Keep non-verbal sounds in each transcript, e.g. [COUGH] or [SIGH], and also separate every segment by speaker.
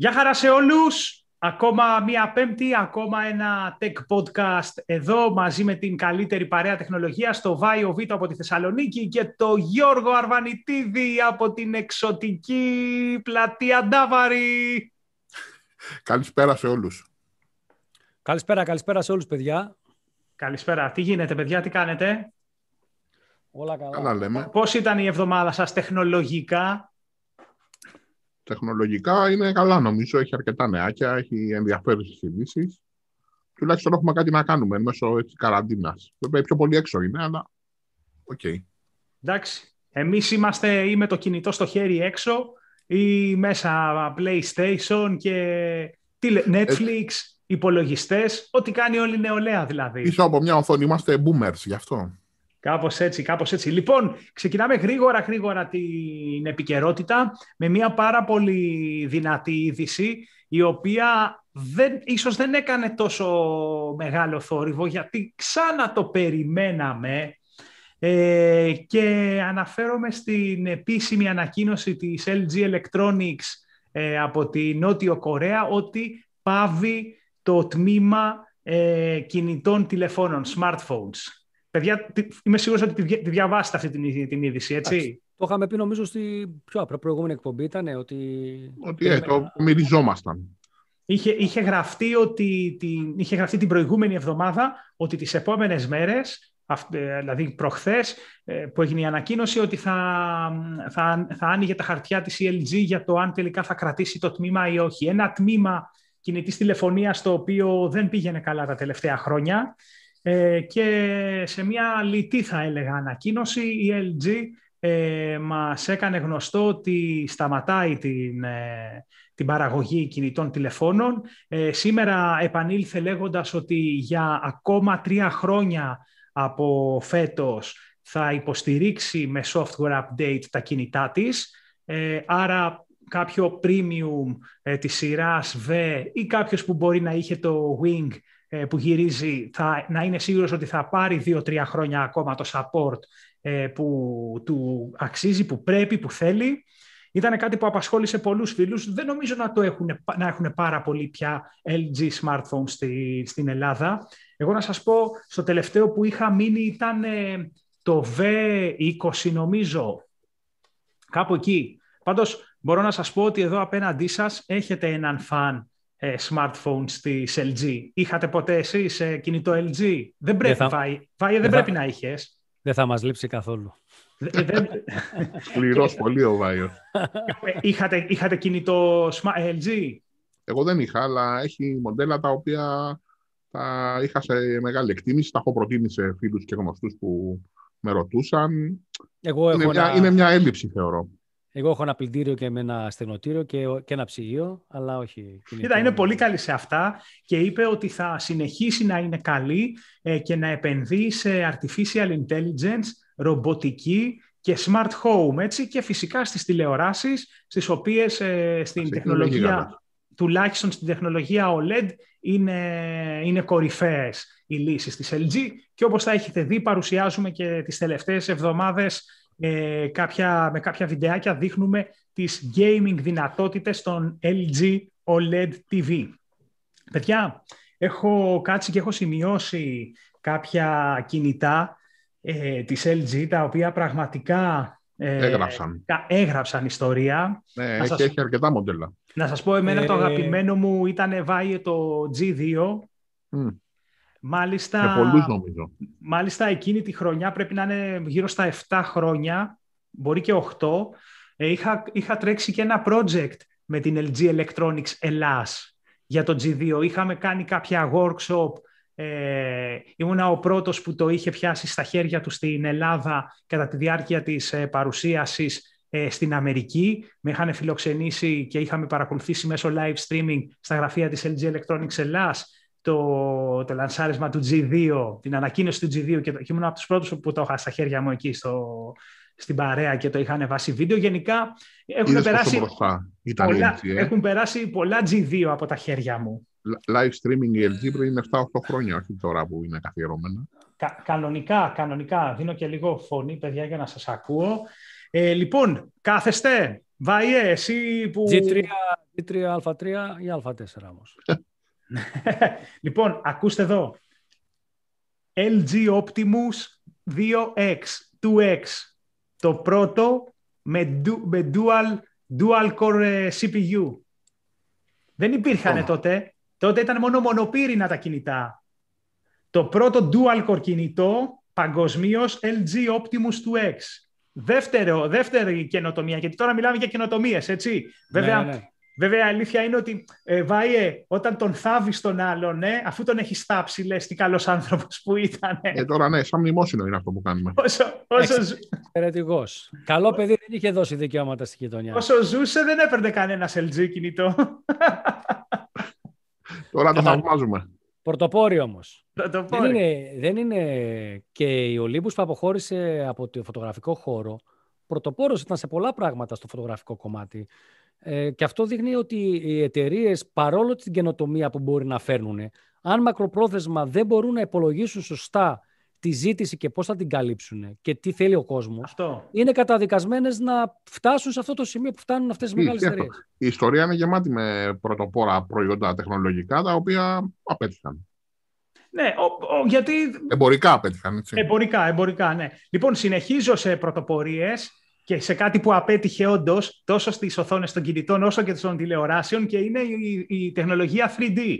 Speaker 1: Γεια χαρά σε όλους! Ακόμα μία πέμπτη, ακόμα ένα tech podcast εδώ μαζί με την καλύτερη παρέα τεχνολογίας, το Βάιο Βίτο από τη Θεσσαλονίκη και το Γιώργο Αρβανιτίδη από την εξωτική πλατεία Ντάβαρη.
Speaker 2: Καλησπέρα σε όλους.
Speaker 1: Καλησπέρα, καλησπέρα σε όλους παιδιά. Καλησπέρα. Τι γίνεται παιδιά, τι κάνετε.
Speaker 3: Όλα καλά. καλά
Speaker 2: λέμε.
Speaker 1: Πώς ήταν η εβδομάδα σας τεχνολογικά,
Speaker 2: τεχνολογικά είναι καλά νομίζω, έχει αρκετά νεάκια, έχει ενδιαφέρουσες ειδήσεις. Τουλάχιστον έχουμε κάτι να κάνουμε μέσω καραντίνας. Βέβαια πιο πολύ έξω είναι, αλλά οκ. Εντάξει. Εμείς είμαστε ή με το κινητό στο χέρι έξω
Speaker 1: ή μέσα PlayStation και ε, Netflix, ε... υπολογιστές, ό,τι κάνει όλη η νεολαία δηλαδή. Πίσω από
Speaker 2: μια οθόνη είμαστε boomers γι' αυτό.
Speaker 1: Κάπως έτσι, κάπως έτσι. Λοιπόν, ξεκινάμε γρήγορα, γρήγορα την επικαιρότητα με μια πάρα πολύ δυνατή είδηση, η οποία δεν, ίσως δεν έκανε τόσο μεγάλο θόρυβο, γιατί ξανά το περιμέναμε ε, και αναφέρομαι στην επίσημη ανακοίνωση της LG Electronics ε, από τη Νότιο Κορέα ότι πάβει το τμήμα ε, κινητών τηλεφώνων, smartphones. Παιδιά, είμαι
Speaker 3: σίγουρος ότι τη διαβάσετε
Speaker 2: αυτή την, την είδηση, έτσι. Άξι.
Speaker 3: Το είχαμε πει νομίζω στην πιο προηγούμενη εκπομπή ήταν ότι... Ότι ε, το
Speaker 2: μυριζόμασταν.
Speaker 3: Είχε, είχε, γραφτεί ότι,
Speaker 1: την, είχε γραφτεί την προηγούμενη εβδομάδα ότι τις επόμενες μέρες, ε, δηλαδή προχθές, ε, που έγινε η ανακοίνωση ότι θα, θα, θα άνοιγε τα χαρτιά της ELG για το αν τελικά θα κρατήσει το τμήμα ή όχι. Ένα τμήμα κινητής τηλεφωνίας το οποίο δεν πήγαινε καλά τα τελευταία χρόνια ε, και σε μια λιτή θα έλεγα ανακοίνωση η LG ε, μας έκανε γνωστό ότι σταματάει την, ε, την παραγωγή κινητών τηλεφώνων. Ε, σήμερα επανήλθε λέγοντας ότι για ακόμα τρία χρόνια από φέτος θα υποστηρίξει με software update τα κινητά της. άρα κάποιο premium της σειράς V ή κάποιος που μπορεί να είχε το Wing ε, που γυρίζει θα, να είναι σίγουρος ότι θα πάρει δύο-τρία χρόνια ακόμα το support ε, που του αξίζει, που πρέπει, που θέλει. Ήταν κάτι που απασχόλησε πολλούς φίλους. Δεν νομίζω να, το έχουν, να έχουν πάρα πολύ πια LG smartphones στη, στην Ελλάδα. Εγώ να σας πω, στο τελευταίο που είχα μείνει ήταν το V20 νομίζω, κάπου εκεί. Πάντως μπορώ να σας πω ότι εδώ απέναντί σας έχετε έναν φαν ε, της τη LG. Είχατε ποτέ εσείς ε, κινητό LG. Δεν πρέπει, πρέπει να είχες.
Speaker 3: Δεν θα μας λείψει καθόλου. Σκληρός πολύ ο Βάιο.
Speaker 2: Ε, είχατε, είχατε κινητό LG. Εγώ δεν είχα, αλλά έχει μοντέλα τα οποία τα είχα σε μεγάλη εκτίμηση. Τα έχω προτείνει σε φίλους και γνωστούς που με ρωτούσαν.
Speaker 3: είναι, μια, είναι μια
Speaker 2: έλλειψη, θεωρώ.
Speaker 3: Εγώ έχω ένα πλυντήριο και με ένα στενοτήριο και, και ένα ψυγείο, αλλά όχι. Κοίτα, είναι πολύ καλή σε αυτά και είπε
Speaker 1: ότι θα συνεχίσει να είναι καλή ε, και να επενδύει σε artificial intelligence, ρομποτική και smart home, έτσι, και φυσικά στις τηλεοράσεις, στις οποίες ε, στην τεχνολογία, τουλάχιστον στην τεχνολογία OLED, είναι, είναι κορυφαίες οι λύσεις της LG. Και όπως θα έχετε δει, παρουσιάζουμε και τις τελευταίες εβδομάδες ε, κάποια, με κάποια βιντεάκια δείχνουμε τις gaming δυνατότητες των LG OLED TV. Παιδιά, έχω κάτσει και έχω σημειώσει κάποια κινητά ε, της LG, τα οποία πραγματικά ε, έγραψαν. ιστορία.
Speaker 2: Ναι, να σας... έχει αρκετά μοντέλα.
Speaker 1: Να σας πω, εμένα το ε, αγαπημένο μου ήταν βάει το G2. Μάλιστα, πολλούς νομίζω. Μάλιστα εκείνη τη χρονιά πρέπει να είναι γύρω στα 7 χρόνια, μπορεί και 8, ε, είχα, είχα τρέξει και ένα project με την LG Electronics Ελλάς για το G2. Είχαμε κάνει κάποια workshop, ε, ήμουνα ο πρώτος που το είχε πιάσει στα χέρια του στην Ελλάδα κατά τη διάρκεια της ε, παρουσίασης ε, στην Αμερική. Με είχαν φιλοξενήσει και είχαμε παρακολουθήσει μέσω live streaming στα γραφεία της LG Electronics Ελλάς το, το λανσάρισμα του G2, την ανακοίνωση του G2 και, και ήμουν από τους πρώτους που το είχα στα χέρια μου εκεί στο, στην παρέα και το είχα ανεβάσει βίντεο. Γενικά έχουν περάσει,
Speaker 2: πολλά, LG, ε? έχουν
Speaker 1: περάσει πολλά G2 από τα χέρια μου.
Speaker 2: Live streaming η LG πριν 7 7-8 χρόνια, όχι τώρα που είναι καθιερώμενα.
Speaker 1: Κα, κανονικά, κανονικά. Δίνω και λίγο φωνή, παιδιά, για να σας ακούω. Ε, λοιπόν, κάθεστε. Βάιε, εσύ που... G3, G3 α3
Speaker 3: ή α4 όμως.
Speaker 1: [LAUGHS] [LAUGHS] λοιπόν, ακούστε εδώ. LG Optimus 2X, 2X. Το πρώτο με, du, dual, dual core ε, CPU. Δεν υπήρχαν τότε. Τότε ήταν μόνο μονοπύρινα τα κινητά. Το πρώτο dual core κινητό παγκοσμίως LG Optimus 2X. Δεύτερο, δεύτερη καινοτομία, γιατί τώρα μιλάμε για καινοτομίες, έτσι. Ναι, Βέβαια, ναι. Βέβαια, η αλήθεια είναι ότι, ε, Βάιε, όταν τον θάβεις τον άλλον, ναι, αφού τον έχεις θάψει, λες τι καλός άνθρωπος που ήταν. Ε.
Speaker 2: τώρα ναι, σαν μνημόσυνο είναι αυτό που κάνουμε.
Speaker 3: Όσο, όσο... Εξαιρετικός. Καλό παιδί δεν είχε δώσει δικαιώματα στη γειτονιά. Όσο
Speaker 1: ζούσε, δεν έπαιρνε κανένα LG κινητό.
Speaker 3: τώρα το θαυμάζουμε. Πρωτοπόρη όμω. Δεν είναι, δεν είναι και η Ολύμπους που αποχώρησε από το φωτογραφικό χώρο. Πρωτοπόρος ήταν σε πολλά πράγματα στο φωτογραφικό κομμάτι. Ε, και αυτό δείχνει ότι οι εταιρείες, παρόλο την καινοτομία που μπορεί να φέρνουν, αν μακροπρόθεσμα δεν μπορούν να υπολογίσουν σωστά τη ζήτηση και πώς θα την καλύψουν και τι θέλει ο κόσμος, είναι καταδικασμένες να φτάσουν σε αυτό το σημείο που φτάνουν αυτές οι μεγάλες εταιρείες.
Speaker 2: Η ιστορία είναι γεμάτη με πρωτοπόρα προϊόντα τεχνολογικά, τα οποία απέτυχαν.
Speaker 1: Ναι, ο, γιατί...
Speaker 2: Εμπορικά απέτυχαν, έτσι.
Speaker 1: Εμπορικά, εμπορικά, ναι. Λοιπόν, συνεχίζω σε πρωτοπορίες και σε κάτι που απέτυχε όντως τόσο στις οθόνες των κινητών όσο και των τηλεοράσεων και είναι η, τεχνολογία 3D.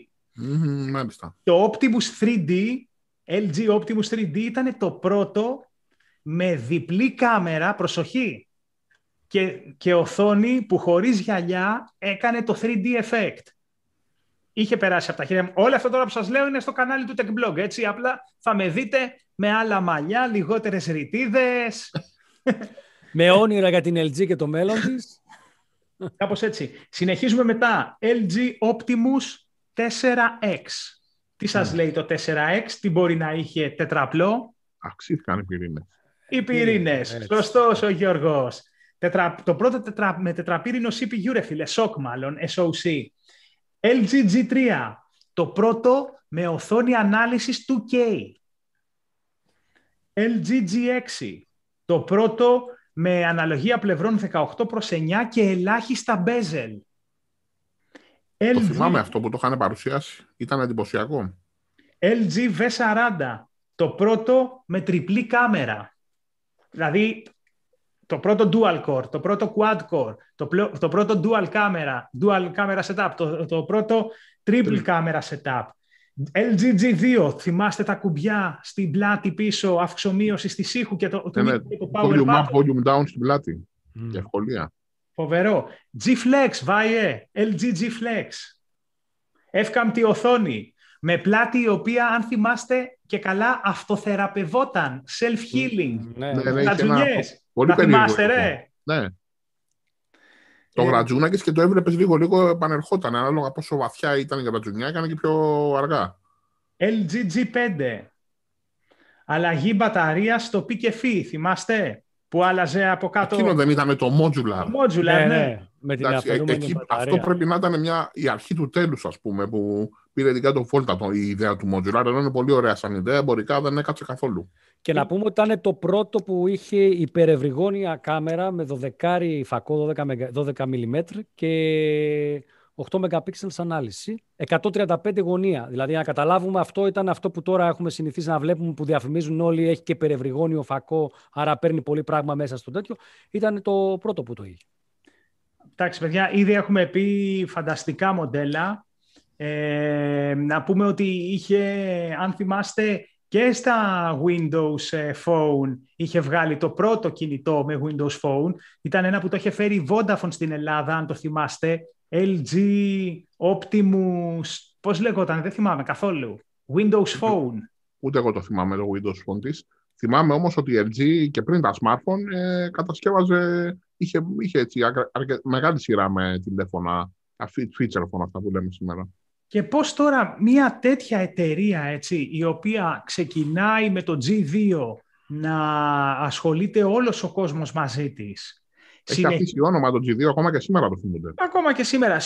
Speaker 1: Το Optimus 3D, LG Optimus 3D ήταν το πρώτο με διπλή κάμερα, προσοχή, και, και οθόνη που χωρίς γυαλιά έκανε το 3D effect. Είχε περάσει από τα χέρια μου. Όλα αυτά τώρα που σας λέω είναι στο κανάλι του TechBlog, έτσι. Απλά θα με δείτε με άλλα μαλλιά, λιγότερες ρητίδες. [LAUGHS]
Speaker 3: με όνειρα για την LG και το μέλλον της.
Speaker 1: Κάπως έτσι. Συνεχίζουμε μετά. LG Optimus 4X. Τι σας ναι. λέει το 4X, τι μπορεί να είχε τετραπλό.
Speaker 2: Αυξήθηκαν οι πυρήνες.
Speaker 1: Οι πυρήνες. Ναι, Σωστός ο Γιώργος. Τετρα... Το πρώτο τετρα... με τετραπύρινο CPU, ρε φίλε, σοκ μάλλον, SOC. LG G3, το πρώτο με οθόνη ανάλυσης 2K. LG G6, το πρώτο με αναλογία πλευρών 18 προς 9 και ελάχιστα
Speaker 2: bezel. LG... Το θυμάμαι αυτό που το είχαν παρουσιάσει. Ήταν εντυπωσιακό. LG V40. Το πρώτο με τριπλή κάμερα.
Speaker 1: Δηλαδή, το πρώτο dual core, το πρώτο quad core, το, πρώτο dual camera, dual camera setup, το, το πρώτο triple camera setup. LGG2, θυμάστε τα κουμπιά στην πλάτη πίσω, αυξομοίωση στη ήχου
Speaker 2: και το, το, ναι, ναι power Volume up, down στην πλάτη. Mm. ευκολία.
Speaker 1: Φοβερό. G-Flex, βάιε, LGG flex Εύκαμπτη οθόνη. Με πλάτη η οποία, αν θυμάστε και καλά, αυτοθεραπευόταν. Self-healing.
Speaker 2: Mm. Ναι, ναι, ναι, θυμάστε, Ναι. Το ε, γρατζούνακι και το έβλεπες λίγο-λίγο επανερχόταν ανάλογα πόσο βαθιά ήταν η γρατζουνιά, έκανε και πιο αργά. LG G5. Αλλαγή μπαταρίας στο PKF,
Speaker 1: θυμάστε, που άλλαζε από κάτω. Εκείνο δεν
Speaker 2: ήταν το modular. Το modular, ναι. ναι. ναι με την Εντάξει, ε, αυτό πρέπει να ήταν μια, η αρχή του τέλους, ας πούμε, που πήρε ειδικά τον Φόλτα το, η ιδέα του Modular, ενώ είναι πολύ ωραία σαν ιδέα, εμπορικά δεν έκατσε καθόλου. Και να πούμε ότι ήταν το πρώτο
Speaker 3: που είχε υπερευρυγόνια κάμερα με 12 φακό, 12 mm και 8 MP ανάλυση, 135 γωνία. Δηλαδή, να καταλάβουμε αυτό ήταν αυτό που τώρα έχουμε συνηθίσει να βλέπουμε που διαφημίζουν όλοι, έχει και υπερευρυγόνιο φακό, άρα παίρνει πολύ πράγμα μέσα στο τέτοιο. Ήταν το πρώτο που το είχε. Εντάξει, παιδιά, ήδη έχουμε πει φανταστικά μοντέλα. Ε, να πούμε ότι
Speaker 1: είχε, αν θυμάστε, και στα Windows ε, Phone είχε βγάλει το πρώτο κινητό με Windows Phone. Ήταν ένα που το είχε φέρει Vodafone στην Ελλάδα, αν το θυμάστε. LG, Optimus, πώς λεγόταν, δεν θυμάμαι
Speaker 2: καθόλου. Windows Phone. Ούτε εγώ το θυμάμαι το Windows Phone της. Θυμάμαι όμως ότι η LG και πριν τα smartphone ε, κατασκεύαζε, είχε, είχε έτσι, μεγάλη σειρά με τηλέφωνα, feature phone αυτά που λέμε σήμερα. Και πώς τώρα μια
Speaker 1: τέτοια εταιρεία, έτσι, η οποία ξεκινάει με το G2 να
Speaker 2: ασχολείται
Speaker 1: όλος ο κόσμος μαζί της. Έχει συνεχ... αφήσει
Speaker 2: όνομα το G2, ακόμα και σήμερα το θυμούνται.
Speaker 1: Ακόμα και σήμερα.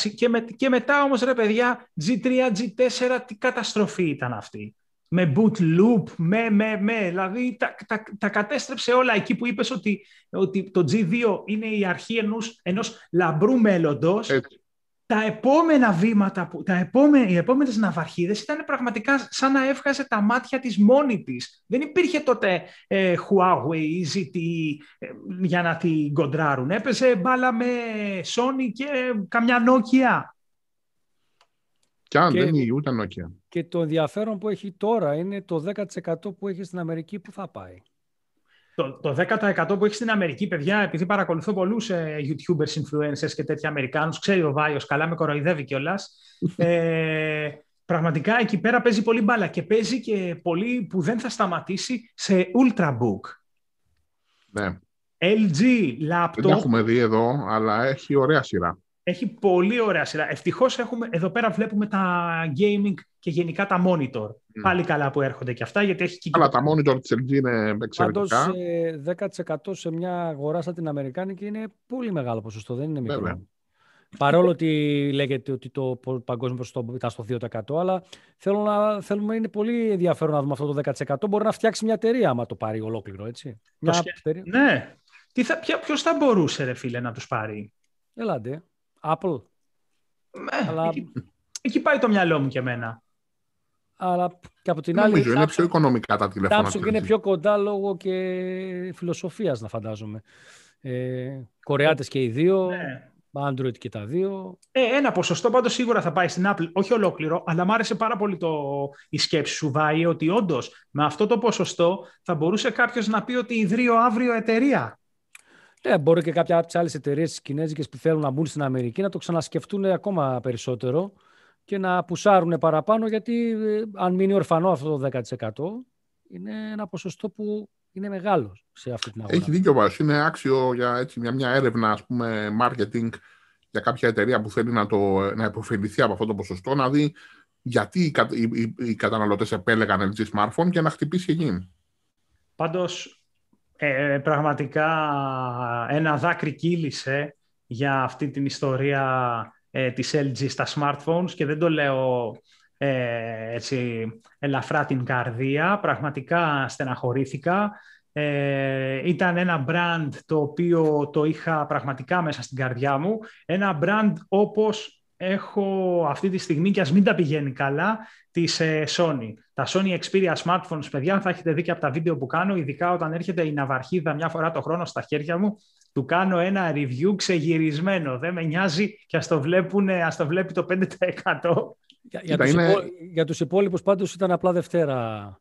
Speaker 1: Και, μετά όμως, ρε παιδιά, G3, G4, τι καταστροφή ήταν αυτή. Με boot loop, με, με, με. Δηλαδή, τα, τα, τα κατέστρεψε όλα εκεί που είπες ότι, ότι το G2 είναι η αρχή ενός, ενός λαμπρού μέλλοντος. Έτσι τα επόμενα βήματα, τα επόμενα, οι επόμενες ναυαρχίδες ήταν πραγματικά σαν να έβγαζε τα μάτια της μόνη της. Δεν υπήρχε τότε ε, Huawei ή ZTE ε, για να την κοντράρουν. Έπαιζε μπάλα με Sony
Speaker 3: και καμιά Nokia.
Speaker 2: Κι αν δεν είναι ούτε Nokia.
Speaker 3: Και το ενδιαφέρον που έχει τώρα είναι το 10% που έχει στην Αμερική που θα πάει. Το, το 10% που έχεις στην Αμερική, παιδιά, επειδή παρακολουθώ πολλούς ε, YouTubers, influencers και τέτοια
Speaker 1: Αμερικάνους, ξέρει ο Βάιος, καλά με κοροϊδεύει κιόλας. Ε, πραγματικά εκεί πέρα παίζει πολύ μπάλα και παίζει και πολύ που δεν θα σταματήσει σε Ultrabook.
Speaker 2: Ναι. LG, laptop. Δεν έχουμε δει εδώ, αλλά έχει ωραία σειρά.
Speaker 1: Έχει πολύ ωραία σειρά. Ευτυχώς έχουμε. Εδώ πέρα βλέπουμε τα gaming και γενικά τα monitor. Πάλι καλά που έρχονται και αυτά, γιατί έχει Αλλά τα
Speaker 2: monitor της LG είναι εξαιρετικά. Πάντως,
Speaker 3: ε, 10% σε μια αγορά σαν την Αμερικάνικη είναι πολύ μεγάλο ποσοστό, δεν είναι μικρό. Παρόλο ότι λέγεται ότι το παγκόσμιο ποσοστό ήταν στο 2%, αλλά θέλω να, θέλουμε, είναι πολύ ενδιαφέρον να δούμε αυτό το 10%. Μπορεί να φτιάξει μια εταιρεία άμα το πάρει ολόκληρο, έτσι. Μια ναι. Τι θα, ποιος θα μπορούσε, ρε φίλε, να τους πάρει. Ελάτε. Apple. Ναι, εκεί, πάει το μυαλό μου και εμένα. Αλλά και από την Νομίζω, άλλη... είναι πιο οικονομικά τα τηλέφωνα. Samsung είναι πιο κοντά λόγω και φιλοσοφίας, να φαντάζομαι. Ε, Κορεάτες και οι δύο, ναι. Android και τα δύο.
Speaker 1: Ε, ένα ποσοστό πάντως σίγουρα θα πάει στην Apple, όχι ολόκληρο, αλλά μου άρεσε πάρα πολύ το, η σκέψη σου, Βάη, ότι όντως με αυτό το ποσοστό θα μπορούσε κάποιος να πει ότι ιδρύω
Speaker 3: αύριο εταιρεία ναι, μπορεί και κάποια από τις άλλες εταιρείες τη Κινέζικες που θέλουν να μπουν στην Αμερική να το ξανασκεφτούν ακόμα περισσότερο και να πουσάρουν παραπάνω, γιατί ε, αν μείνει ορφανό αυτό το 10%, είναι ένα ποσοστό που είναι μεγάλο σε αυτή την αγορά. Έχει δίκιο
Speaker 2: βασίλειο. Είναι άξιο για, μια έρευνα, ας πούμε, marketing για κάποια εταιρεία που θέλει να, το, να υποφεληθεί από αυτό το ποσοστό, να δει γιατί οι, οι, οι καταναλωτές επέλεγαν LG smartphone και να χτυπήσει εκείνη. Πάντως,
Speaker 1: ε, πραγματικά ένα δάκρυ κύλησε για αυτή την ιστορία ε, της LG στα smartphones και δεν το λέω ε, έτσι, ελαφρά την καρδία. Πραγματικά στεναχωρήθηκα. ήταν ένα brand το οποίο το είχα πραγματικά μέσα στην καρδιά μου. Ένα brand όπως έχω αυτή τη στιγμή και ας μην τα πηγαίνει καλά της ε, Sony. Τα Sony Xperia smartphones, παιδιά, θα έχετε δει και από τα βίντεο που κάνω, ειδικά όταν έρχεται η ναυαρχίδα μια φορά το χρόνο στα χέρια μου, του κάνω ένα review ξεγυρισμένο. Δεν με νοιάζει και ας το, βλέπουν, το βλέπει το 5%. Για, για, τους, είμαι...
Speaker 3: για τους υπόλοιπους
Speaker 1: πάντως ήταν απλά Δευτέρα.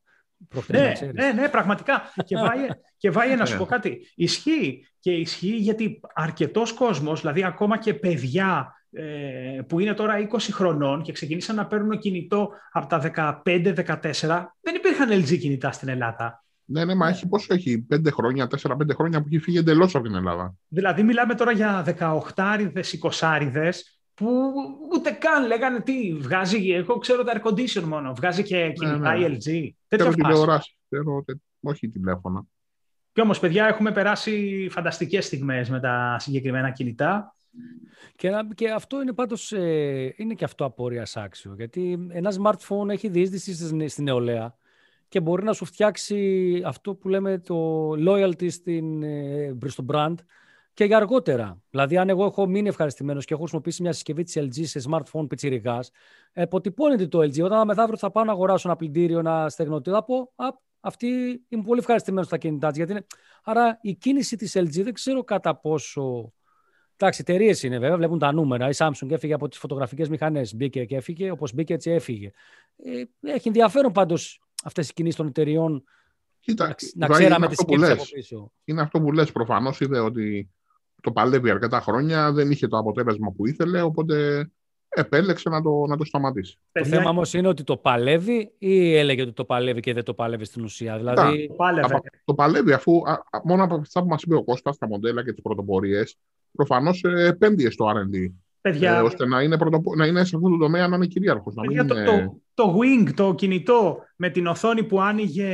Speaker 1: Ναι, ναι, ναι, πραγματικά. και [LAUGHS] βάει, και βάει να σου ναι. πω κάτι. Ισχύει. Και ισχύει γιατί αρκετός κόσμος, δηλαδή ακόμα και παιδιά ε, που είναι τώρα 20 χρονών και ξεκινήσαν να παίρνουν κινητό από τα 15-14, δεν υπήρχαν LG κινητά στην Ελλάδα.
Speaker 2: Ναι, ναι, μα ναι. έχει πόσο έχει, 5 χρόνια, 4-5 χρόνια που έχει φύγει εντελώς από την Ελλάδα.
Speaker 1: Δηλαδή, μιλάμε τώρα για 18άριδε, 20 αριδές που ούτε καν λέγανε τι βγάζει. Εγώ ξέρω τα air condition μόνο. Βγάζει και ναι, κινητά ναι, LG. θέλω
Speaker 2: ξέρω, όχι τηλέφωνα.
Speaker 1: Και όμως,
Speaker 3: παιδιά, έχουμε περάσει φανταστικές στιγμές με τα συγκεκριμένα κινητά. Και, και αυτό είναι πάντως, ε, είναι και αυτό απόρρια άξιο, γιατί ένα smartphone έχει διείσδυση στην νεολαία και μπορεί να σου φτιάξει αυτό που λέμε το loyalty στην, ε, στο brand και για αργότερα. Δηλαδή, αν εγώ έχω μείνει ευχαριστημένος και έχω χρησιμοποιήσει μια συσκευή της LG σε smartphone πιτσιρικάς, αποτυπώνεται το LG. Όταν μεθαύριο θα πάω να αγοράσω ένα πλυντήριο, ένα στεγνωτήριο θα πω Α, αυτή είμαι πολύ ευχαριστημένος στα κινητά τη. Είναι... Άρα, η κίνηση της LG δεν ξέρω κατά πόσο Εντάξει, εταιρείες είναι βέβαια, βλέπουν τα νούμερα. Η Samsung έφυγε από τις φωτογραφικές μηχανές. Μπήκε και έφυγε, όπως μπήκε έτσι έφυγε. Ε, έχει ενδιαφέρον πάντως αυτές οι κινήσεις των εταιριών Κοίτα, να ξέραμε τι σκέψει από πίσω.
Speaker 2: Είναι αυτό που λες. Προφανώς είδε ότι το παλεύει αρκετά χρόνια, δεν είχε το αποτέλεσμα που ήθελε, οπότε επέλεξε να το, να το σταματήσει. Το θέμα όμως είναι ότι το παλεύει
Speaker 3: ή έλεγε ότι το παλεύει και δεν το παλεύει στην ουσία. Δηλαδή... το, παλεύει.
Speaker 2: το παλεύει αφού α, μόνο από αυτά που μας είπε ο Κώστας, τα μοντέλα και τις πρωτοπορίες, προφανώς ε, επένδυε στο RD.
Speaker 1: Παιδιά, ε, ώστε
Speaker 2: να είναι, πρωτοπο... να είναι σε αυτό το τομέα να είναι κυρίαρχος. Είναι... Το, το, Wing, το
Speaker 1: κινητό με την οθόνη που άνοιγε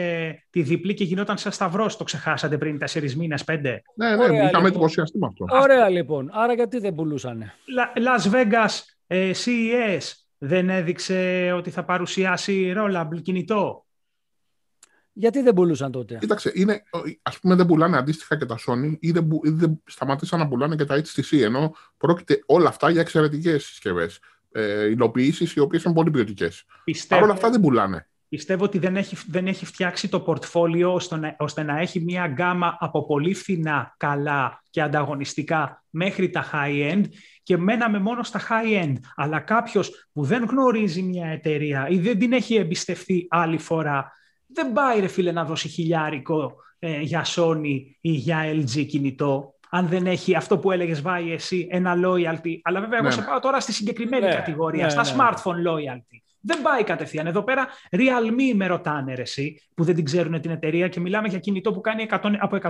Speaker 1: τη διπλή και γινόταν σαν σταυρός, το ξεχάσατε πριν 4 μήνε, 5. Ναι, ναι, Ωραία, είχαμε λοιπόν. εντυπωσιαστεί με αυτό. Ωραία λοιπόν. Άρα γιατί δεν πουλούσανε. Las Vegas ε, CES δεν έδειξε ότι θα παρουσιάσει
Speaker 2: rollable κινητό. Γιατί δεν πουλούσαν τότε. Κοίταξε, είναι, ας πούμε δεν πουλάνε αντίστοιχα και τα Sony ή δεν, ή δεν σταματήσαν να πουλάνε και τα HTC, ενώ πρόκειται όλα αυτά για εξαιρετικές συσκευές. Ε, Υλοποιήσεις οι οποίες είναι πολύ ποιοτικές. Παρ' όλα αυτά δεν πουλάνε.
Speaker 1: Πιστεύω ότι δεν έχει, δεν έχει φτιάξει το πορτφόλιο ώστε να, ώστε να έχει μια γκάμα από πολύ φθηνά, καλά και ανταγωνιστικά μέχρι τα high-end και μέναμε μόνο στα high-end. Αλλά κάποιος που δεν γνωρίζει μια εταιρεία ή δεν την έχει εμπιστευτεί άλλη φορά δεν πάει ρε φίλε να δώσει χιλιάρικο ε, για Sony ή για LG κινητό, αν δεν έχει αυτό που έλεγες βάει εσύ, ένα loyalty. Αλλά βέβαια, εγώ ναι, σε ναι. πάω τώρα στη συγκεκριμένη ναι, κατηγορία, στα smartphone loyalty. Δεν πάει κατευθείαν. Εδώ πέρα, Realme με ρωτάνε ρε, εσύ, που δεν την ξέρουν την εταιρεία και μιλάμε για κινητό που κάνει από 179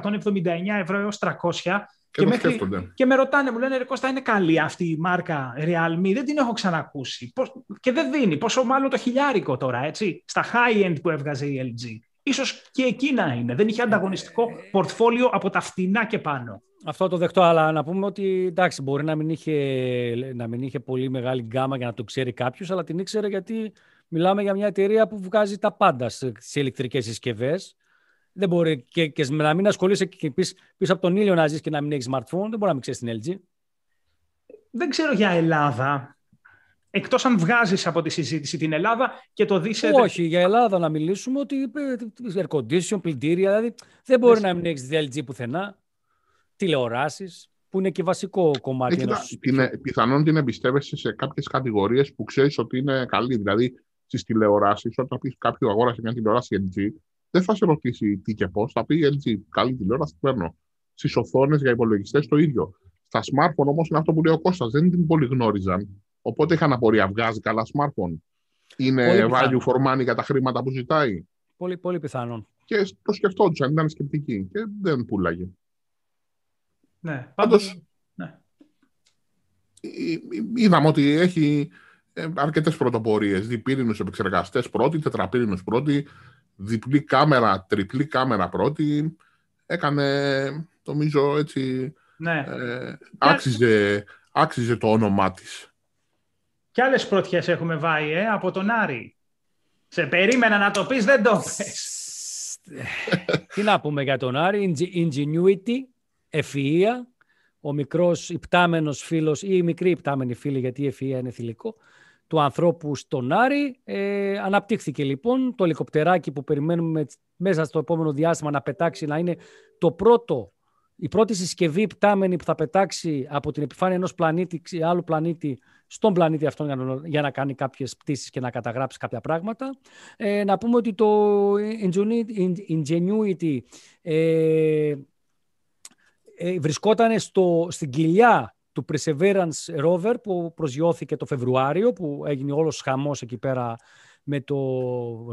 Speaker 1: ευρώ έως 300 και, και, μέχρι, και με ρωτάνε, μου λένε Ρε Κώστα, είναι καλή αυτή η μάρκα Realme, δεν την έχω ξανακούσει. Και δεν δίνει, πόσο μάλλον το χιλιάρικο τώρα, έτσι, στα high-end που έβγαζε η LG. Ίσως και εκεί να είναι, δεν είχε ε, ανταγωνιστικό ε, ε, πορτφόλιο από τα φτηνά και πάνω.
Speaker 3: Αυτό το δεχτώ, αλλά να πούμε ότι εντάξει, μπορεί να μην είχε, να μην είχε πολύ μεγάλη γκάμα για να το ξέρει κάποιος, αλλά την ήξερε γιατί μιλάμε για μια εταιρεία που βγάζει τα πάντα σε ηλεκτρικές συσκευές. Δεν μπορεί και, και να μην ασχολείσαι και πίσω, από τον ήλιο να ζεις και να μην έχεις smartphone. Δεν μπορεί να μην ξέρεις την LG. Δεν ξέρω για Ελλάδα. Εκτός αν βγάζεις από τη συζήτηση την Ελλάδα και το δεις. Ε, Όχι, για Ελλάδα να μιλήσουμε ότι ε, ε, air condition, πλυντήρια. Δηλαδή δεν μπορεί να μην έχεις LG πουθενά. Τηλεοράσεις, που είναι και βασικό κομμάτι. ενός...
Speaker 2: την, πιθανόν την εμπιστεύεσαι σε κάποιες κατηγορίες που ξέρεις ότι είναι καλή. Δηλαδή στις τηλεοράσεις, όταν πεις κάποιο αγόρασε μια τηλεόραση LG, δεν θα σε ρωτήσει τι και πώς. Θα πει LG, καλή τηλεόραση, παίρνω. Στις οθόνες για υπολογιστές το ίδιο. Στα smartphone όμως είναι αυτό που λέει ο Κώστας. Δεν την πολύ γνώριζαν. Οπότε είχαν απορία. Βγάζει καλά smartphone. Είναι value for money για τα χρήματα που ζητάει. Πολύ, πολύ πιθανόν. Και το σκεφτόντουσαν, ήταν σκεπτικοί και δεν πουλάγε. Ναι, πάντως. Ναι. Είδαμε ότι έχει ε, αρκετές πρωτοπορίες. Διπύρινους επεξεργαστές πρώτοι, τετραπύρινους πρώτοι, διπλή κάμερα, τριπλή κάμερα πρώτη, έκανε, νομίζω, έτσι, ναι. ε, άξιζε, άξιζε το όνομά της.
Speaker 1: Κι άλλες πρωτιές έχουμε βάει, ε, από τον Άρη. Σε
Speaker 3: περίμενα να
Speaker 1: το πεις, δεν το
Speaker 3: πες. [LAUGHS] Τι να πούμε για τον Άρη, ingenuity, ευφυΐα, ο μικρός υπτάμενος φίλος ή η μικρή υπτάμενη φίλη, γιατί η ευφυΐα είναι θηλυκό, του ανθρώπου στον Άρη. Ε, αναπτύχθηκε λοιπόν το ελικοπτεράκι που περιμένουμε μέσα στο επόμενο διάστημα να πετάξει να είναι το πρώτο, η πρώτη συσκευή πτάμενη που θα πετάξει από την επιφάνεια ενός πλανήτη, άλλου πλανήτη στον πλανήτη αυτόν για να, κάνει κάποιες πτήσεις και να καταγράψει κάποια πράγματα. Ε, να πούμε ότι το Ingenuity ε, ε βρισκόταν στην κοιλιά του Perseverance Rover που προσγειώθηκε το Φεβρουάριο, που έγινε όλος χαμός εκεί πέρα με το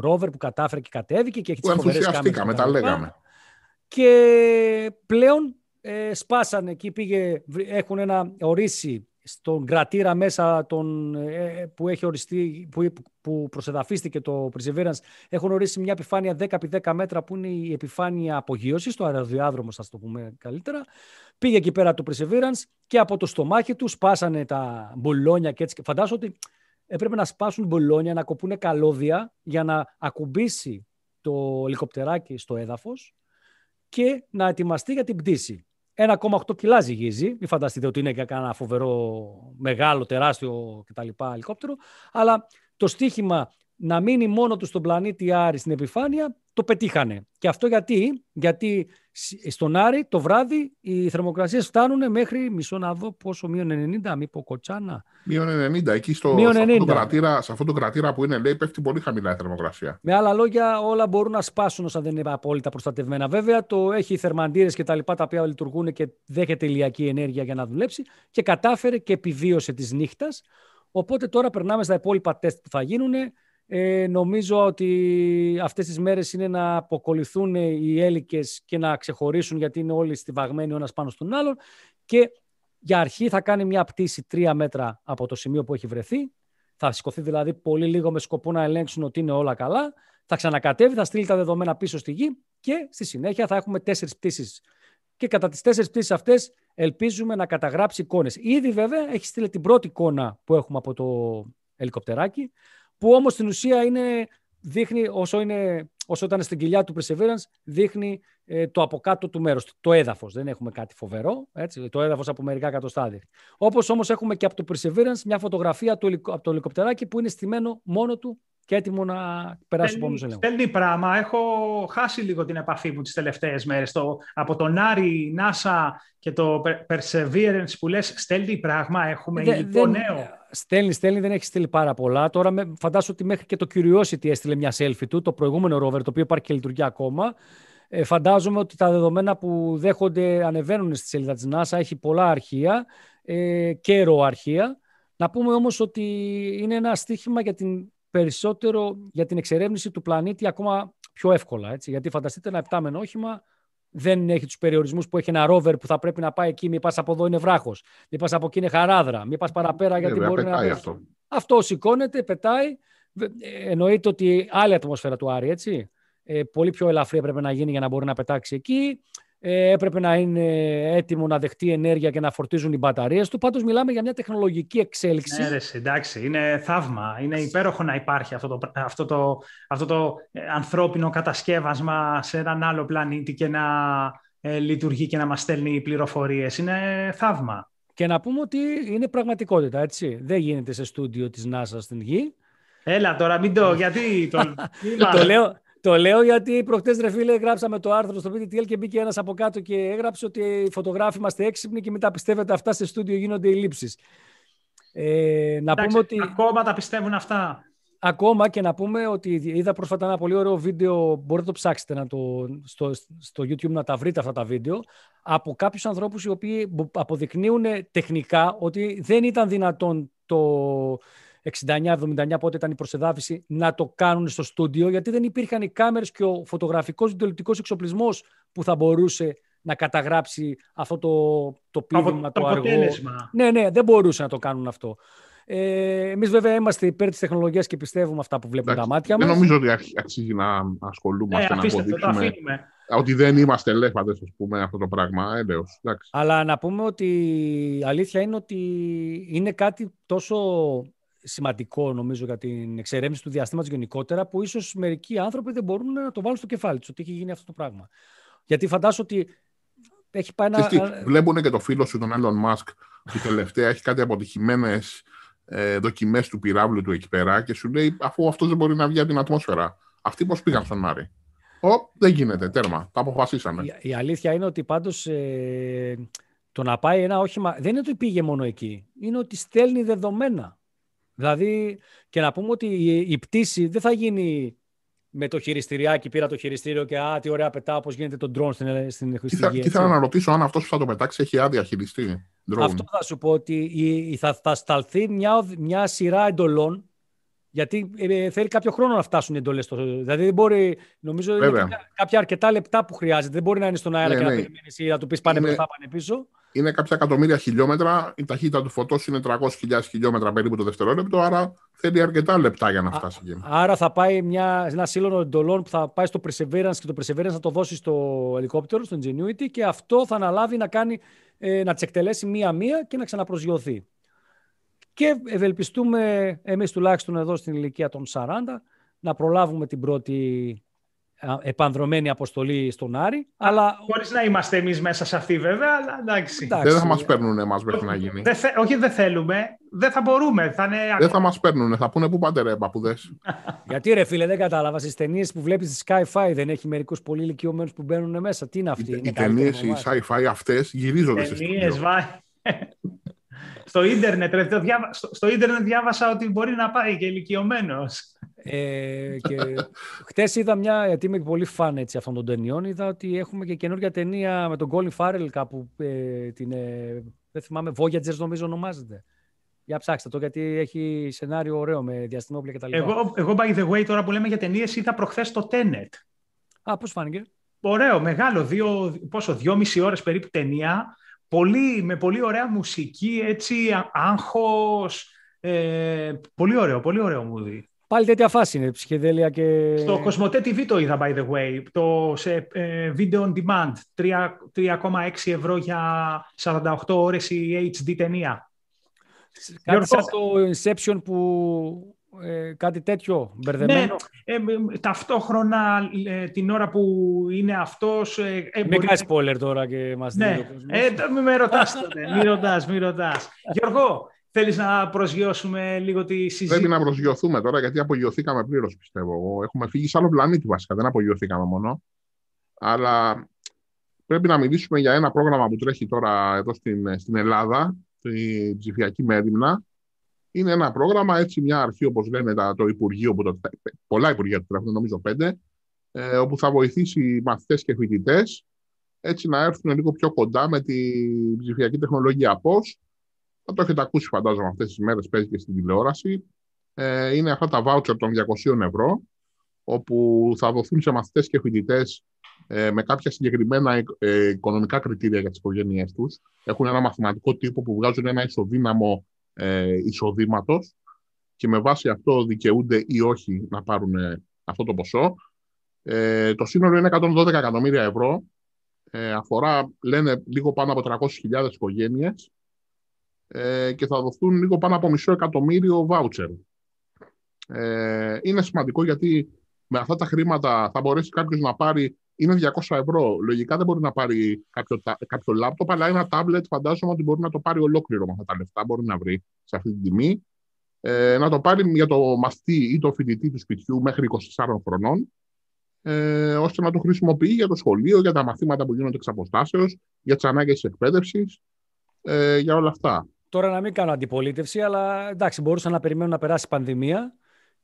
Speaker 3: rover που κατάφερε και κατέβηκε και έχει τις φοβερές τα λέγαμε. Και πλέον ε, σπάσανε εκεί, πήγε, έχουν ένα ορίσει στον κρατήρα μέσα τον, ε, ε, που, έχει οριστεί, που, που προσεδαφίστηκε το Perseverance έχουν ορίσει μια επιφάνεια 10x10 μέτρα που είναι η επιφάνεια απογείωσης, το αεροδιάδρομο θα το πούμε καλύτερα. Πήγε εκεί πέρα το Perseverance και από το στομάχι του σπάσανε τα μπολόνια και έτσι. Φαντάζομαι ότι έπρεπε να σπάσουν μπολόνια, να κοπούνε καλώδια για να ακουμπήσει το ελικοπτεράκι στο έδαφος και να ετοιμαστεί για την πτήση. 1,8 κιλά ζυγίζει. Μην φανταστείτε ότι είναι για κανένα φοβερό, μεγάλο, τεράστιο κτλ. ελικόπτερο. Αλλά το στοίχημα να μείνει μόνο τους στον πλανήτη Άρη στην επιφάνεια, το πετύχανε. Και αυτό γιατί, γιατί στον Άρη το βράδυ οι θερμοκρασίες φτάνουν μέχρι, μισό να δω πόσο, μείον 90, μήπως κοτσάνα.
Speaker 2: Μείον 90, εκεί στο, 90. Σε, αυτό το κρατήρα, σε αυτόν τον κρατήρα που είναι, λέει, πέφτει πολύ χαμηλά η θερμοκρασία.
Speaker 3: Με άλλα λόγια, όλα μπορούν να σπάσουν όσα δεν είναι απόλυτα προστατευμένα. Βέβαια, το έχει οι θερμαντήρες και τα λοιπά, τα οποία λειτουργούν και δέχεται ηλιακή ενέργεια για να δουλέψει και κατάφερε και επιβίωσε τη νύχτας. Οπότε τώρα περνάμε στα υπόλοιπα τεστ που θα γίνουν ε, νομίζω ότι αυτές τις μέρες είναι να αποκολληθούν οι έλικες και να ξεχωρίσουν γιατί είναι όλοι στιβαγμένοι ο ένας πάνω στον άλλον και για αρχή θα κάνει μια πτήση τρία μέτρα από το σημείο που έχει βρεθεί. Θα σηκωθεί δηλαδή πολύ λίγο με σκοπό να ελέγξουν ότι είναι όλα καλά. Θα ξανακατέβει, θα στείλει τα δεδομένα πίσω στη γη και στη συνέχεια θα έχουμε τέσσερις πτήσεις. Και κατά τις τέσσερις πτήσεις αυτές ελπίζουμε να καταγράψει εικόνες. Ήδη βέβαια έχει στείλει την πρώτη εικόνα που έχουμε από το ελικοπτεράκι που όμως στην ουσία είναι, δείχνει, όσο, είναι, όσο ήταν στην κοιλιά του Perseverance, δείχνει ε, το από κάτω του μέρους, το έδαφος. Δεν έχουμε κάτι φοβερό, έτσι, το έδαφος από μερικά κατοστάδια. Όπως όμως έχουμε και από το Perseverance μια φωτογραφία του, από το ελικοπτεράκι που είναι στημένο μόνο του και έτοιμο να περάσει ο επόμενος έλεγχος. Στέλνει πράγμα. Έχω χάσει λίγο την επαφή μου τις τελευταίες μέρες Το, από τον Άρη, NASA και το Perseverance που λες, στέλνει πράγμα. Έχουμε ε, δεν, υλικό νέο στέλνει, στέλνει, δεν έχεις στείλει πάρα πολλά. Τώρα με, φαντάσου ότι μέχρι και το Curiosity έστειλε μια selfie του, το προηγούμενο rover, το οποίο υπάρχει και λειτουργεί ακόμα. Ε, φαντάζομαι ότι τα δεδομένα που δέχονται ανεβαίνουν στη σελίδα της NASA, έχει πολλά αρχεία ε, και αρχεία. Να πούμε όμως ότι είναι ένα στίχημα για την περισσότερο για την εξερεύνηση του πλανήτη ακόμα πιο εύκολα. Έτσι. Γιατί φανταστείτε ένα επτάμενο όχημα δεν έχει τους περιορισμούς που έχει ένα ρόβερ που θα πρέπει να πάει εκεί. Μην πας από εδώ είναι βράχος. μη πας από εκεί είναι χαράδρα. Μην πας παραπέρα ε, γιατί μπορεί να. Αυτό. αυτό σηκώνεται, πετάει. Ε, εννοείται ότι άλλη ατμόσφαιρα του Άρη, έτσι. Ε, πολύ πιο ελαφρύ πρέπει να γίνει για να μπορεί να πετάξει εκεί. Ε, έπρεπε να είναι έτοιμο να δεχτεί ενέργεια και να φορτίζουν οι μπαταρίες του. Πάντως, μιλάμε για μια τεχνολογική εξέλιξη. Ναι, εντάξει, είναι θαύμα. Είναι υπέροχο να υπάρχει αυτό το, αυτό το,
Speaker 1: αυτό το ε, ανθρώπινο κατασκεύασμα σε έναν άλλο πλανήτη και να ε,
Speaker 3: λειτουργεί και να μας στέλνει πληροφορίες. Είναι θαύμα. Και να πούμε ότι είναι πραγματικότητα, έτσι. Δεν γίνεται σε στούντιο της NASA στην Γη. Έλα τώρα, μην το, [LAUGHS] γιατί το, λέω, το λέω γιατί προχτές, ρε φίλε, γράψαμε το άρθρο στο PTTL και μπήκε ένας από κάτω και έγραψε ότι οι φωτογράφοι είμαστε έξυπνοι και μετά πιστεύετε αυτά σε στούντιο γίνονται οι Ε, να πούμε ότι... Ακόμα τα πιστεύουν αυτά. Ακόμα και να πούμε ότι είδα πρόσφατα ένα πολύ ωραίο βίντεο, μπορείτε να το ψάξετε να το, στο, στο YouTube να τα βρείτε αυτά τα βίντεο, από κάποιους ανθρώπους οι οποίοι αποδεικνύουν τεχνικά ότι δεν ήταν δυνατόν το, 69-79 πότε ήταν η προσεδάφιση να το κάνουν στο στούντιο γιατί δεν υπήρχαν οι κάμερες και ο φωτογραφικός συντολιτικός εξοπλισμός που θα μπορούσε να καταγράψει αυτό το, το πείδημα, το, το, αργό. Ναι, ναι, δεν μπορούσε να το κάνουν αυτό. Ε, Εμείς βέβαια είμαστε υπέρ της τεχνολογίας και πιστεύουμε αυτά που βλέπουμε τα μάτια μας. Δεν νομίζω ότι
Speaker 2: αξίζει να ασχολούμαστε ε, να αποδείξουμε ότι δεν είμαστε ελέφαντες, ας πούμε, αυτό το πράγμα. Έλεω.
Speaker 3: Αλλά να πούμε ότι η αλήθεια είναι ότι είναι κάτι τόσο σημαντικό νομίζω για την εξερεύνηση του διαστήματος γενικότερα που ίσως μερικοί άνθρωποι δεν μπορούν να το βάλουν στο κεφάλι τους ότι έχει γίνει αυτό το πράγμα. Γιατί φαντάζομαι ότι έχει πάει ένα... Τι, ε,
Speaker 2: βλέπουν και το φίλο σου τον Elon Musk που τελευταία έχει κάτι αποτυχημένες ε, δοκιμές του πυράβλου του εκεί πέρα και σου λέει αφού αυτός δεν μπορεί να βγει από την ατμόσφαιρα. Αυτοί πώς πήγαν στον Μάρη. Ω, δεν γίνεται, τέρμα. Τα αποφασίσαμε. Η, η αλήθεια είναι ότι
Speaker 3: πάντως ε, το να πάει ένα όχημα δεν είναι ότι πήγε μόνο εκεί. Είναι ότι στέλνει δεδομένα. Δηλαδή, και να πούμε ότι η πτήση δεν θα γίνει με το χειριστηριάκι, πήρα το χειριστήριο και α, τι ωραία πετάω, πώς γίνεται το drone στην, στην χρηστική. Και ήθελα να
Speaker 2: ρωτήσω αν αυτός που θα το πετάξει έχει άδεια χειριστή drone. Αυτό
Speaker 3: θα σου πω, ότι θα, θα σταλθεί μια, μια σειρά εντολών γιατί ε, θέλει κάποιο χρόνο να φτάσουν οι εντολές. Δηλαδή δεν μπορεί, νομίζω είναι κάποια, κάποια, αρκετά λεπτά που χρειάζεται. Δεν μπορεί να είναι στον αέρα ναι, και ναι. να περιμένεις ή να του πεις πάνε μπροστά, πάνε πίσω.
Speaker 2: Είναι κάποια εκατομμύρια χιλιόμετρα. Η ταχύτητα του φωτός είναι 300.000 χιλιόμετρα περίπου το δευτερόλεπτο. Άρα θέλει αρκετά λεπτά για να φτάσει εκεί.
Speaker 3: Άρα θα πάει μια, ένα σύλλογο εντολών που θα πάει στο Perseverance και το Perseverance θα το δώσει στο ελικόπτερο, στο Ingenuity και αυτό θα αναλάβει να, κάνει, ε, να τι εκτελέσει μία-μία και να ξαναπροσγειωθεί. Και ευελπιστούμε εμείς τουλάχιστον εδώ στην ηλικία των 40 να προλάβουμε την πρώτη επανδρομένη αποστολή στον Άρη. Αλλά... Χωρίς να είμαστε εμείς
Speaker 1: μέσα σε αυτή, βέβαια, αλλά εντάξει. Δεν θα μας
Speaker 2: παίρνουν εμάς μέχρι να γίνει. Δε
Speaker 1: Όχι, δεν θέλουμε.
Speaker 3: Δεν θα μπορούμε. Θα είναι... Δεν θα
Speaker 2: μας παίρνουν. Θα πούνε πού πάτε, ρε παππούδες.
Speaker 3: [LAUGHS] Γιατί ρε φίλε, δεν κατάλαβα. Στι ταινίες που πάντε, ρε παππούδες. γιατι Sky-Fi δεν έχει Στις πολύ ηλικιωμένου που βλέπεις τη sky fi δεν εχει μερικου πολυ ηλικιωμένους που μπαινουν μεσα Τι είναι αυτή. Οι, οι ταινίες, οι
Speaker 2: Sci-Fi αυτές γυρίζονται σε ταινίε. [LAUGHS] στο ίντερνετ, ρε,
Speaker 3: στο, στο ίντερνετ διάβασα ότι μπορεί να πάει και ηλικιωμένος. Ε, και χτες είδα μια, γιατί είμαι πολύ φαν έτσι, αυτών των ταινιών, είδα ότι έχουμε και καινούργια ταινία με τον Colin Φάρελ κάπου, ε, την, ε, δεν θυμάμαι, Voyagers νομίζω ονομάζεται. Για ψάξτε το, γιατί έχει σενάριο ωραίο με διαστημόπλια κτλ. Εγώ, εγώ, by
Speaker 1: the way, τώρα που λέμε για ταινίες, είδα προχθές το Tenet. Α, πώς φάνηκε. Ωραίο, μεγάλο. Δύο, πόσο, δυόμιση ώρες περίπου ταινία πολύ, με πολύ ωραία μουσική, έτσι, άγχος. Ε, πολύ ωραίο, πολύ ωραίο μουδι. Πάλι τέτοια φάση είναι, ψυχεδέλεια και... Στο Cosmote TV το είδα, by the way, το, σε ε, video on demand, 3,6 ευρώ για 48 ώρες η HD ταινία. Κάτι σαν
Speaker 3: το Inception που ε, κάτι τέτοιο μπερδεμένο. Ναι,
Speaker 1: ε, ταυτόχρονα ε, την ώρα που είναι αυτός... Ε, ε μην μπορεί...
Speaker 3: spoiler τώρα
Speaker 2: και μας ναι.
Speaker 1: δίνει με ρωτάς τότε, μη ρωτάς, μη ρωτάς. Γιώργο, θέλεις να προσγειώσουμε λίγο τη συζήτηση. Πρέπει να
Speaker 2: προσγειωθούμε τώρα γιατί απογειωθήκαμε πλήρως πιστεύω. Έχουμε φύγει σε άλλο πλανήτη βασικά, δεν απογειωθήκαμε μόνο. Αλλά πρέπει να μιλήσουμε για ένα πρόγραμμα που τρέχει τώρα εδώ στην, στην Ελλάδα, την ψηφιακή μέρημνα, είναι ένα πρόγραμμα, έτσι μια αρχή όπως λένε το Υπουργείο, που το, πολλά Υπουργεία του τρέχουν, νομίζω πέντε, ε, όπου θα βοηθήσει μαθητές και φοιτητές έτσι να έρθουν λίγο πιο κοντά με τη ψηφιακή τεχνολογία. Πώς, θα το έχετε ακούσει φαντάζομαι αυτές τις μέρες παίζει και στην τηλεόραση, ε, είναι αυτά τα voucher των 200 ευρώ, όπου θα δοθούν σε μαθητές και φοιτητές ε, με κάποια συγκεκριμένα ε, οικονομικά κριτήρια για τις οικογένειε τους. Έχουν ένα μαθηματικό τύπο που βγάζουν ένα ισοδύναμο ε, και με βάση αυτό δικαιούνται ή όχι να πάρουν ε, αυτό το ποσό. Ε, το σύνολο είναι 112 εκατομμύρια ευρώ. Ε, αφορά, λένε, λίγο πάνω από 300.000 οικογένειες ε, και θα δοθούν λίγο πάνω από μισό εκατομμύριο βάουτσερ. είναι σημαντικό γιατί με αυτά τα χρήματα θα μπορέσει κάποιος να πάρει είναι 200 ευρώ. Λογικά δεν μπορεί να πάρει κάποιο, κάποιο λάπτοπ, αλλά ένα τάμπλετ φαντάζομαι ότι μπορεί να το πάρει ολόκληρο με αυτά τα λεφτά. Μπορεί να βρει σε αυτή την τιμή. Ε, να το πάρει για το μαθητή ή το φοιτητή του σπιτιού μέχρι 24 χρονών, ε, ώστε να το χρησιμοποιεί για το σχολείο, για τα μαθήματα που γίνονται εξ αποστάσεως, για τις ανάγκες της εκπαίδευσης, ε, για όλα αυτά. Τώρα να μην κάνω αντιπολίτευση,
Speaker 3: αλλά εντάξει, μπορούσα να περιμένω να περάσει η πανδημία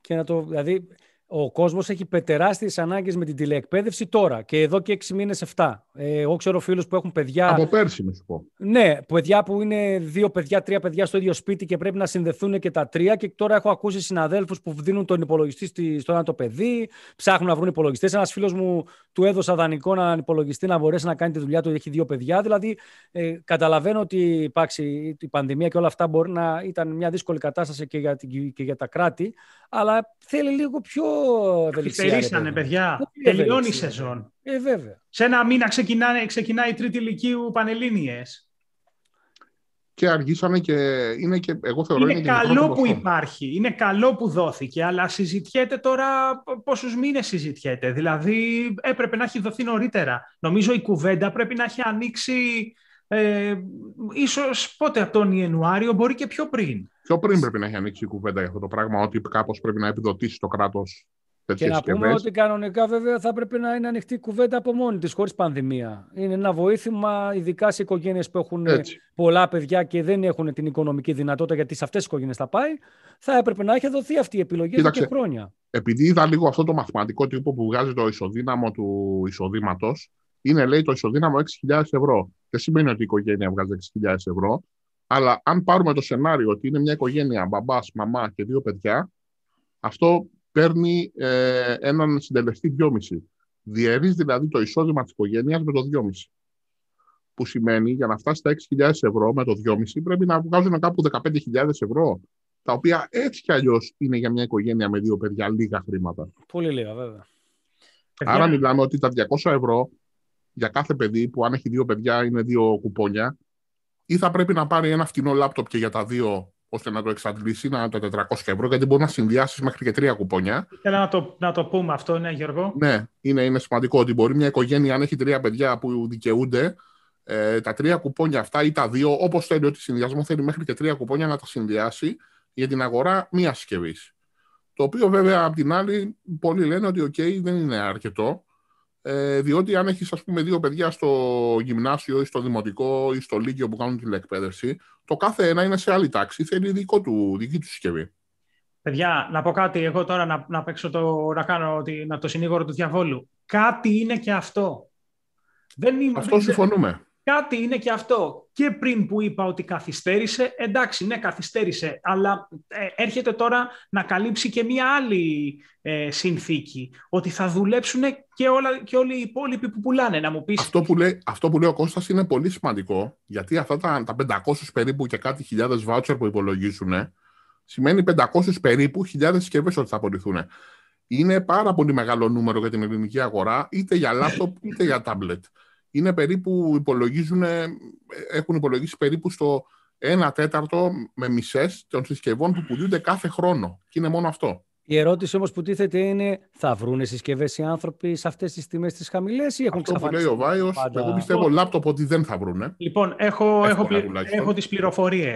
Speaker 3: και να το. Δηλαδή, ο κόσμος έχει τεράστιε ανάγκες με την τηλεεκπαίδευση τώρα και εδώ και 6 μήνε 7. Ε, εγώ ξέρω φίλους που έχουν παιδιά. Από πέρσι, να σου πω. Ναι, παιδιά που είναι δύο παιδιά, τρία παιδιά στο ίδιο σπίτι και πρέπει να συνδεθούν και τα τρία. Και τώρα έχω ακούσει συναδέλφους που δίνουν τον υπολογιστή στο ένα το παιδί, ψάχνουν να βρουν υπολογιστές. Ένας φίλος μου του έδωσα δανεικό να υπολογιστή να μπορέσει να κάνει τη δουλειά του, έχει δύο παιδιά. Δηλαδή, ε, καταλαβαίνω ότι υπάρξει η πανδημία και όλα αυτά μπορεί να ήταν μια δύσκολη κατάσταση και για, και για τα κράτη, αλλά θέλει λίγο πιο ευελιξία. παιδιά.
Speaker 2: Τελειώνει η σεζόν.
Speaker 3: Ε, βέβαια. Σε ένα μήνα ξεκινάει, η τρίτη
Speaker 1: ηλικίου Πανελλήνιες.
Speaker 2: Και και είναι και, εγώ θεωρώ, είναι, καλό που
Speaker 1: υπάρχει, είναι καλό που δόθηκε, αλλά συζητιέται τώρα πόσους μήνες συζητιέται. Δηλαδή έπρεπε να έχει δοθεί νωρίτερα. Νομίζω η κουβέντα πρέπει να έχει ανοίξει ε, ίσως πότε από τον Ιανουάριο, μπορεί και πιο πριν.
Speaker 2: Πιο πριν πρέπει να έχει ανοίξει η κουβέντα για αυτό το πράγμα, ότι κάπως πρέπει να επιδοτήσει το κράτος και να πούμε ότι
Speaker 3: κανονικά βέβαια θα πρέπει να είναι ανοιχτή κουβέντα από μόνη της, χωρίς πανδημία. Είναι ένα βοήθημα, ειδικά σε οικογένειες που έχουν Έτσι. πολλά παιδιά και δεν έχουν την οικονομική δυνατότητα, γιατί σε αυτές τις οικογένειες θα πάει. Θα έπρεπε να έχει δοθεί αυτή η επιλογή εδώ και χρόνια.
Speaker 2: Επειδή είδα λίγο αυτό το μαθηματικό τύπο που βγάζει το ισοδύναμο του εισοδήματος, είναι λέει το ισοδύναμο 6.000 ευρώ. Δεν σημαίνει ότι η οικογένεια βγάζει 6.000 ευρώ. Αλλά αν πάρουμε το σενάριο ότι είναι μια οικογένεια, μπαμπάς, μαμά και δύο παιδιά, αυτό παίρνει ε, έναν συντελεστή 2,5. Διαιρείς δηλαδή το εισόδημα της οικογένειας με το 2,5. Που σημαίνει για να φτάσει στα 6.000 ευρώ με το 2,5 πρέπει να βγάζουν κάπου 15.000 ευρώ. Τα οποία έτσι κι αλλιώς είναι για μια οικογένεια με δύο παιδιά λίγα χρήματα.
Speaker 3: Πολύ λίγα, βέβαια.
Speaker 2: Άρα μιλάμε ότι τα 200 ευρώ για κάθε παιδί που αν έχει δύο παιδιά είναι δύο κουπόνια, ή θα πρέπει να πάρει ένα φτηνό λάπτοπ και για τα δύο ώστε να το εξαντλήσει, να το 400 ευρώ, γιατί μπορεί να συνδυάσεις μέχρι και τρία κουπόνια.
Speaker 1: Θέλω να το, να το πούμε αυτό, ναι, Γιώργο. Ναι,
Speaker 2: είναι, είναι σημαντικό ότι μπορεί μια οικογένεια, αν έχει τρία παιδιά που δικαιούνται, ε, τα τρία κουπόνια αυτά ή τα δύο, όπως θέλει, ότι συνδυασμό θέλει μέχρι και τρία κουπόνια να τα συνδυάσει για την αγορά μία συσκευής. Το οποίο βέβαια απ' την άλλη, πολλοί λένε ότι, οκ δεν είναι αρκετό. Ε, διότι αν έχεις, ας πούμε, δύο παιδιά στο γυμνάσιο ή στο δημοτικό ή στο λύκειο που κάνουν τηλεκπαίδευση το κάθε ένα είναι σε άλλη τάξη, θέλει δικό του, δική του συσκευή.
Speaker 1: Παιδιά, να πω κάτι. Εγώ τώρα να, να παίξω το, να κάνω ότι, να το συνήγορο του διαβόλου. Κάτι είναι και αυτό. Δεν είμαι, αυτό συμφωνούμε. Κάτι είναι και αυτό και πριν που είπα ότι καθυστέρησε, εντάξει, ναι, καθυστέρησε, αλλά ε, έρχεται τώρα να καλύψει και μία άλλη ε, συνθήκη,
Speaker 2: ότι θα δουλέψουν και, όλα, και όλοι οι υπόλοιποι που πουλάνε, να μου πεις... Αυτό που λέει, αυτό που λέει ο Κώστας είναι πολύ σημαντικό, γιατί αυτά τα, 500 περίπου και κάτι χιλιάδες βάουτσερ που υπολογίζουν, σημαίνει 500 περίπου χιλιάδες συσκευές ότι θα απολυθούν. Είναι πάρα πολύ μεγάλο νούμερο για την ελληνική αγορά, είτε για λάπτοπ [LAUGHS] είτε για τάμπλετ είναι περίπου, υπολογίζουν, ε, έχουν υπολογίσει περίπου στο 1 τέταρτο με μισές των συσκευών που πουλούνται κάθε χρόνο. Και είναι μόνο αυτό. Η
Speaker 3: ερώτηση όμως που τίθεται είναι, θα βρουν συσκευές οι άνθρωποι σε αυτές τις τιμές τις χαμηλές ή έχουν ξαφνικά. Αυτό που λέει ο Βάιος, εγώ λοιπόν, πιστεύω λάπτοπ
Speaker 2: ότι δεν θα βρούνε. Λοιπόν, έχω, έχω, έχω τις πληροφορίες.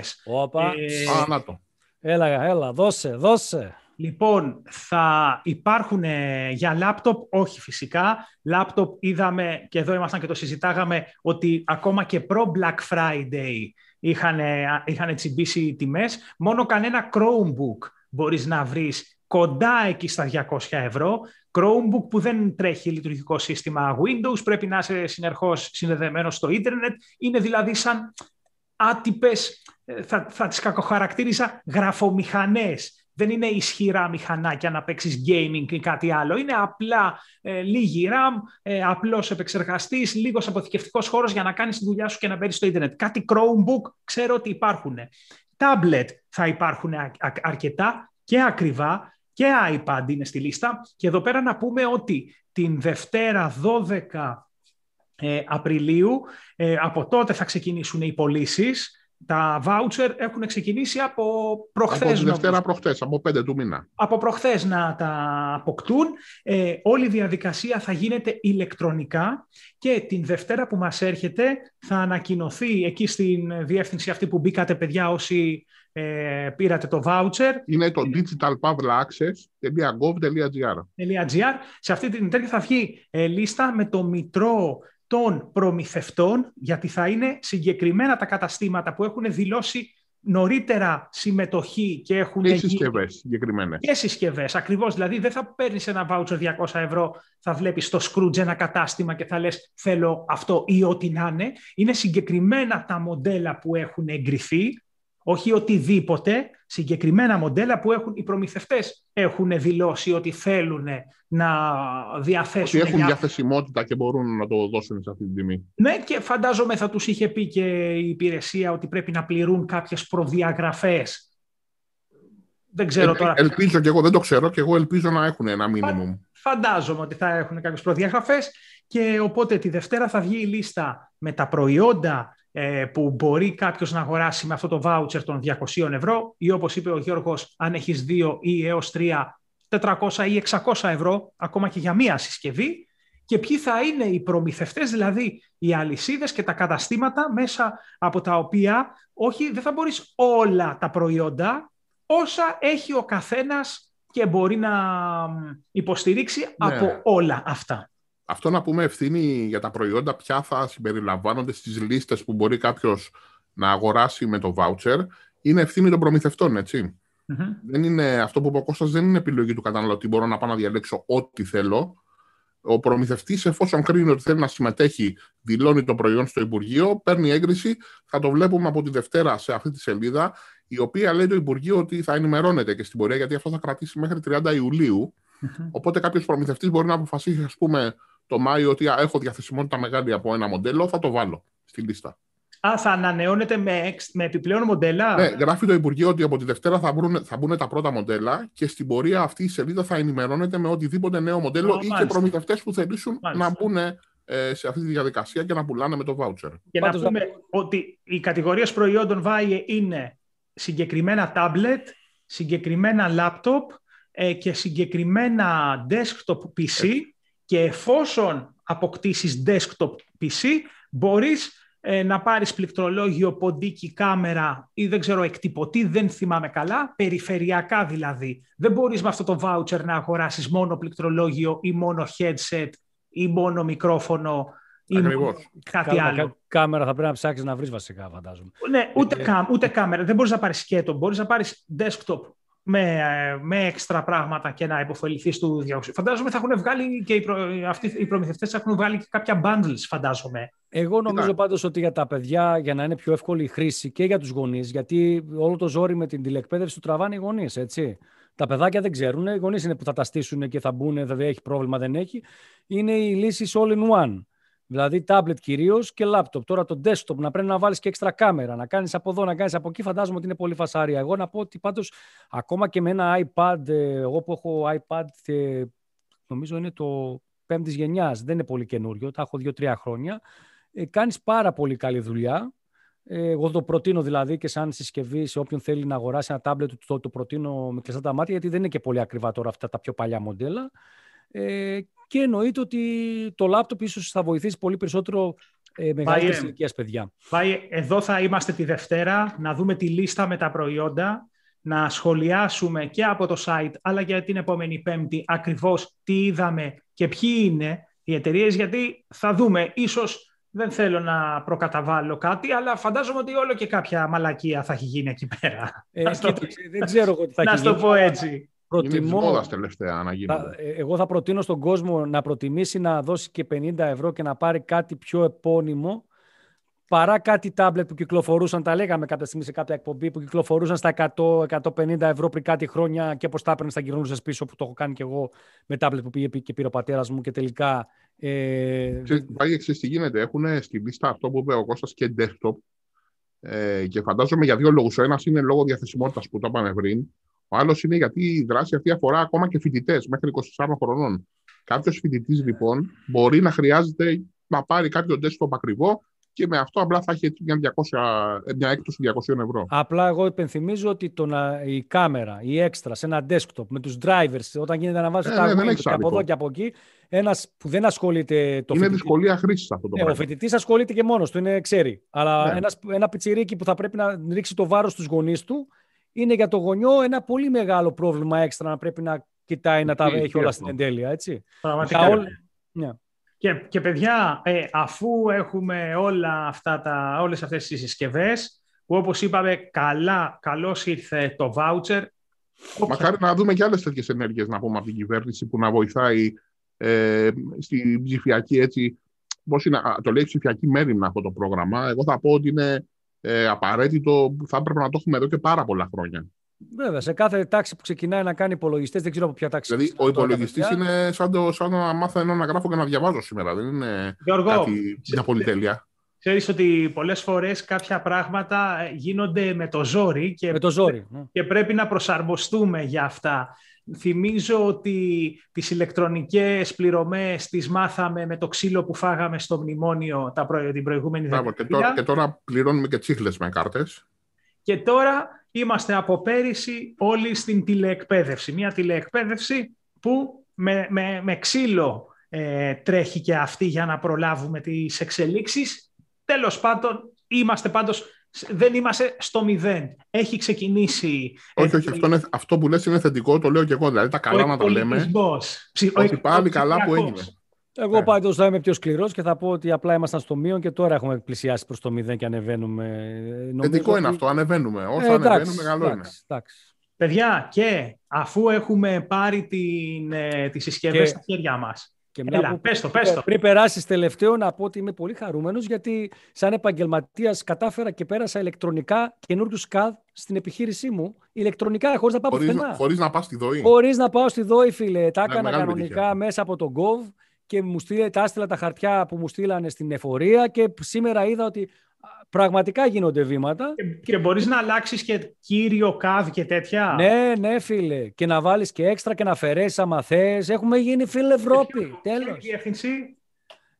Speaker 2: Ε...
Speaker 1: Έλα, έλα, δώσε, δώσε. Λοιπόν, θα υπάρχουν ε, για λάπτοπ, όχι φυσικά. Λάπτοπ είδαμε και εδώ ήμασταν και το συζητάγαμε ότι ακόμα και προ Black Friday είχαν, είχαν τσιμπήσει οι τιμές. Μόνο κανένα Chromebook μπορείς να βρεις κοντά εκεί στα 200 ευρώ. Chromebook που δεν τρέχει λειτουργικό σύστημα Windows, πρέπει να είσαι συνεχώς συνδεδεμένος στο ίντερνετ. Είναι δηλαδή σαν άτυπες, ε, θα, θα τις κακοχαρακτήριζα, γραφομηχανές δεν είναι ισχυρά μηχανάκια να παίξεις gaming ή κάτι άλλο. Είναι απλά ε, λίγη RAM, ε, απλός επεξεργαστής, λίγος αποθηκευτικός χώρος για να κάνεις τη δουλειά σου και να μπαίνεις στο ίντερνετ. Κάτι Chromebook ξέρω ότι υπάρχουν. Τάμπλετ θα υπάρχουν αρκετά και ακριβά και iPad είναι στη λίστα. Και εδώ πέρα να πούμε ότι την Δευτέρα 12 ε, Απριλίου. Ε, από τότε θα ξεκινήσουν οι πωλήσεις. Τα voucher έχουν ξεκινήσει από προχθές. Από τη Δευτέρα
Speaker 2: προχθές, από πέντε του μήνα.
Speaker 1: Από προχθές να τα αποκτούν. Ε, όλη η διαδικασία θα γίνεται ηλεκτρονικά και την Δευτέρα που μας έρχεται θα ανακοινωθεί εκεί στην διεύθυνση αυτή που μπήκατε παιδιά όσοι ε, πήρατε το voucher. Είναι το digitalpavlaaccess.gov.gr. Σε αυτή την τέτοια θα βγει ε, λίστα με το μητρό των προμηθευτών, γιατί θα είναι συγκεκριμένα τα καταστήματα που έχουν δηλώσει νωρίτερα συμμετοχή
Speaker 2: και έχουν. Και συσκευέ συγκεκριμένα.
Speaker 1: Και συσκευές. Ακριβώς. Δηλαδή, δεν θα παίρνεις ένα voucher 200 ευρώ, θα βλέπεις στο Scrooge ένα κατάστημα και θα λες: Θέλω αυτό ή ό,τι να είναι. Είναι συγκεκριμένα τα μοντέλα που έχουν εγκριθεί όχι οτιδήποτε, συγκεκριμένα μοντέλα που έχουν, οι προμηθευτές έχουν δηλώσει ότι θέλουν να διαθέσουν. Ότι έχουν για...
Speaker 2: διαθεσιμότητα και μπορούν να το δώσουν σε αυτή την τιμή.
Speaker 1: Ναι, και φαντάζομαι θα τους είχε πει και η υπηρεσία ότι πρέπει να πληρούν κάποιες προδιαγραφές.
Speaker 2: Δεν ξέρω τώρα. Ελπίζω και εγώ, δεν το ξέρω, και εγώ ελπίζω να έχουν ένα μήνυμο.
Speaker 1: Φαντάζομαι ότι θα έχουν κάποιες προδιαγραφές. και οπότε τη Δευτέρα θα βγει η λίστα με τα προϊόντα ε, που μπορεί κάποιος να αγοράσει με αυτό το βάουτσερ των 200 ευρώ ή όπως είπε ο Γιώργος, αν έχεις 2 ή έως 3, 400 ή 600 ευρώ ακόμα και για μία συσκευή και ποιοι θα είναι οι προμηθευτές, δηλαδή οι αλυσίδες και τα καταστήματα μέσα από τα οποία όχι, δεν θα μπορείς όλα τα προϊόντα όσα έχει ο καθένας και μπορεί να υποστηρίξει ναι. από όλα αυτά
Speaker 2: αυτό να πούμε ευθύνη για τα προϊόντα πια θα συμπεριλαμβάνονται στις λίστες που μπορεί κάποιος να αγοράσει με το voucher είναι ευθύνη των προμηθευτών, έτσι. Mm-hmm. Δεν είναι, αυτό που είπε ο Κώστας δεν είναι επιλογή του καταναλωτή. Μπορώ να πάω να διαλέξω ό,τι θέλω. Ο προμηθευτής, εφόσον κρίνει ότι θέλει να συμμετέχει, δηλώνει το προϊόν στο Υπουργείο, παίρνει έγκριση. Θα το βλέπουμε από τη Δευτέρα σε αυτή τη σελίδα, η οποία λέει το Υπουργείο ότι θα ενημερώνεται και στην πορεία, γιατί αυτό θα κρατήσει μέχρι 30 Ιουλίου. Mm-hmm. Οπότε κάποιος προμηθευτής μπορεί να αποφασίσει, ας πούμε, το Μάιο ότι έχω διαθεσιμότητα μεγάλη από ένα μοντέλο, θα το βάλω στη λίστα. Α, θα ανανεώνεται με, με επιπλέον μοντέλα. Ναι, γράφει το Υπουργείο ότι από τη Δευτέρα θα μπουν, θα μπουν τα πρώτα μοντέλα και στην πορεία αυτή η σελίδα θα ενημερώνεται με οτιδήποτε νέο μοντέλο ή και προμηθευτές που θελήσουν να μπουν ε, σε αυτή τη διαδικασία και να πουλάνε με το voucher. Και να πούμε ναι. ότι οι κατηγορίε προϊόντων VAIE είναι συγκεκριμένα τάμπλετ,
Speaker 1: συγκεκριμένα λάπτοπ ε, και συγκεκριμένα desktop PC. Και εφόσον αποκτήσεις desktop PC, μπορείς ε, να πάρεις πληκτρολόγιο, ποντίκι, κάμερα ή δεν ξέρω εκτυπωτή, δεν θυμάμαι καλά, περιφερειακά δηλαδή. Δεν μπορείς με αυτό το voucher να αγοράσεις μόνο πληκτρολόγιο ή μόνο headset ή μόνο μικρόφωνο ή κάτι κάμερα, άλλο. Κάμερα θα πρέπει να ψάξεις να βρεις βασικά, φαντάζομαι. Ναι, ούτε, ε, ε. ούτε κάμερα. Δεν μπορείς να πάρεις σκέτο. Μπορείς να πάρεις desktop με, με έξτρα πράγματα και να υποφεληθεί του διαξού. Φαντάζομαι θα έχουν βγάλει και οι, αυτοί, οι προμηθευτές θα έχουν βγάλει και κάποια bundles, φαντάζομαι.
Speaker 3: Εγώ νομίζω πάντως ότι για τα παιδιά, για να είναι πιο εύκολη η χρήση και για τους γονείς, γιατί όλο το ζόρι με την τηλεκπαίδευση του τραβάνε οι γονείς, έτσι. Τα παιδάκια δεν ξέρουν, οι γονείς είναι που θα τα στήσουν και θα μπουν, βέβαια, δηλαδή έχει πρόβλημα, δεν έχει. Είναι οι λύσεις all in one. Δηλαδή τάμπλετ κυρίως και λάπτοπ. Τώρα το desktop να πρέπει να βάλεις και έξτρα κάμερα, να κάνεις από εδώ, να κάνεις από εκεί. Φαντάζομαι ότι είναι πολύ φασάρια. Εγώ να πω ότι πάντως ακόμα και με ένα iPad, ε, εγώ που έχω iPad, ε, νομίζω είναι το πέμπτης γενιάς, δεν είναι πολύ καινούριο, τα έχω δύο-τρία χρόνια. Ε, κάνεις πάρα πολύ καλή δουλειά. Ε, εγώ το προτείνω δηλαδή και σαν συσκευή σε όποιον θέλει να αγοράσει ένα τάμπλετ, το, προτείνω με κλειστά τα μάτια, γιατί δεν είναι και πολύ ακριβά τώρα αυτά τα πιο παλιά μοντέλα. Και εννοείται ότι το λάπτοπ ίσως θα βοηθήσει πολύ περισσότερο ε, μεγαλύτερης ε, παιδιά.
Speaker 1: Πάει, εδώ θα είμαστε τη Δευτέρα να δούμε τη λίστα με τα προϊόντα, να σχολιάσουμε και από το site, αλλά και την επόμενη Πέμπτη ακριβώς τι είδαμε και ποιοι είναι οι εταιρείες, γιατί θα δούμε. Ίσως δεν θέλω να προκαταβάλω κάτι, αλλά φαντάζομαι ότι όλο και κάποια μαλακία θα έχει γίνει εκεί πέρα. Ε, δεν
Speaker 3: ξέρω εγώ θα να γίνει. Να το πω
Speaker 2: έτσι προτιμώ. τελευταία να θα,
Speaker 3: ε, εγώ θα προτείνω στον κόσμο να προτιμήσει να δώσει και 50 ευρώ και να πάρει κάτι πιο επώνυμο παρά κάτι τάμπλετ που κυκλοφορούσαν, τα λέγαμε κάποια στιγμή σε κάποια εκπομπή, που κυκλοφορούσαν στα 100-150 ευρώ πριν κάτι χρόνια και πώς τα έπαιρνες, τα γυρνούσες πίσω, που το έχω κάνει και εγώ με τάμπλετ που πήγε και πήρε ο
Speaker 2: πατέρας μου και τελικά. Ε... Πάλι τι γίνεται. Έχουν στη λίστα αυτό που είπε ο Κώστας και desktop. Ε, και φαντάζομαι για δύο λόγους. Ο ένας είναι λόγω διαθεσιμότητας που το είπαμε πριν. Ο άλλος είναι γιατί η δράση αυτή αφορά ακόμα και φοιτητές μέχρι 24 χρονών. Κάποιος φοιτητής λοιπόν μπορεί να χρειάζεται να πάρει κάποιο desktop ακριβό και με αυτό απλά θα έχει μια, ε, μια έκπτωση 200 ευρώ.
Speaker 3: Απλά εγώ υπενθυμίζω ότι το να, η κάμερα, η έξτρα σε ένα desktop με τους drivers, όταν γίνεται να βάζεις ε, τα ναι, ναι, και από εδώ και από εκεί, ένας που δεν ασχολείται. Το είναι φοιτητή, δυσκολία χρήσης αυτό το ε, πράγμα. ο φοιτητής ασχολείται και μόνος του, είναι, ξέρει. Αλλά ναι. ένας, ένα πιτσιρίκι που θα πρέπει να ρίξει το βάρος στους γονείς του είναι για το γονιό ένα πολύ μεγάλο πρόβλημα έξτρα να πρέπει να κοιτάει να τα έχει όλα στην εντέλεια, έτσι. Πραγματικά. Ναι. Και, παιδιά, ε, αφού έχουμε όλα αυτά
Speaker 1: τα, όλες αυτές τις συσκευές, που όπως είπαμε, καλά, καλώς ήρθε το voucher.
Speaker 2: Μακάρι να δούμε και άλλες τέτοιες ενέργειες, να πούμε, από την κυβέρνηση που να βοηθάει ε, στην ψηφιακή, έτσι, είναι, το λέει ψηφιακή με αυτό το πρόγραμμα. Εγώ θα πω ότι είναι ε, απαραίτητο που θα έπρεπε να το έχουμε εδώ και πάρα πολλά χρόνια. Βέβαια, σε κάθε τάξη που ξεκινάει να κάνει υπολογιστές, δεν ξέρω από ποια τάξη. Δηλαδή, ο υπολογιστή είναι σαν, το, σαν να μάθω ένα να γράφω και να διαβάζω σήμερα. Δεν είναι Γιώργο, κάτι, μια πολυτέλεια. Ξέρεις ότι
Speaker 1: πολλές φορές κάποια πράγματα ε, γίνονται με το ζόρι και, με το ζόρι. Ναι. και πρέπει να προσαρμοστούμε για αυτά. Θυμίζω ότι τις ηλεκτρονικές πληρωμές τις μάθαμε με το ξύλο που φάγαμε στο μνημόνιο τα προ... την προηγούμενη δεκαετία. Και,
Speaker 2: τώρα πληρώνουμε και τσίχλες με κάρτες.
Speaker 1: Και τώρα είμαστε από πέρυσι όλοι στην τηλεεκπαίδευση. Μια τηλεεκπαίδευση που με, με, με ξύλο ε, τρέχει και αυτή για να προλάβουμε τις εξελίξεις. Τέλος πάντων, είμαστε πάντως δεν είμαστε στο μηδέν. Έχει ξεκινήσει. Όχι,
Speaker 2: όχι, ε, αυτό, αυτό που λες είναι θετικό, το λέω και εγώ. Δηλαδή τα καλά να τα λέμε.
Speaker 3: Ότι πάλι καλά που έγινε. Εγώ yeah. Ναι. πάντως θα είμαι πιο σκληρός και θα πω ότι απλά ήμασταν στο μείον και τώρα έχουμε πλησιάσει προς το μηδέν και ανεβαίνουμε. Ε, θετικό ότι... είναι αυτό, ανεβαίνουμε. Όσο ε, ανεβαίνουμε, καλό είναι. Παιδιά, και αφού έχουμε πάρει ε, τις συσκευές στα χέρια μας. Και μια που... Πριν περάσεις τελευταίο, να πω ότι είμαι πολύ χαρούμενος γιατί, σαν επαγγελματίας, κατάφερα και πέρασα ηλεκτρονικά καινούριους CAD στην επιχείρησή μου. Ηλεκτρονικά, χωρίς να πάω χωρίς, πουθενά. Χωρίς να πάω στη ΔΟΗ. Χωρίς να πάω στη ΔΟΗ, φίλε. Τα ναι, έκανα κανονικά μέσα από τον Gov και μου στείλε, τα έστειλα τα χαρτιά που μου στείλανε στην εφορία και σήμερα είδα ότι πραγματικά γίνονται βήματα. Και, και μπορείς να αλλάξεις και κύριο καβ και τέτοια. Ναι, ναι, φίλε. Και να βάλεις και έξτρα και να αφαιρέσεις άμα Έχουμε γίνει φίλε Ευρώπη. Τέλο.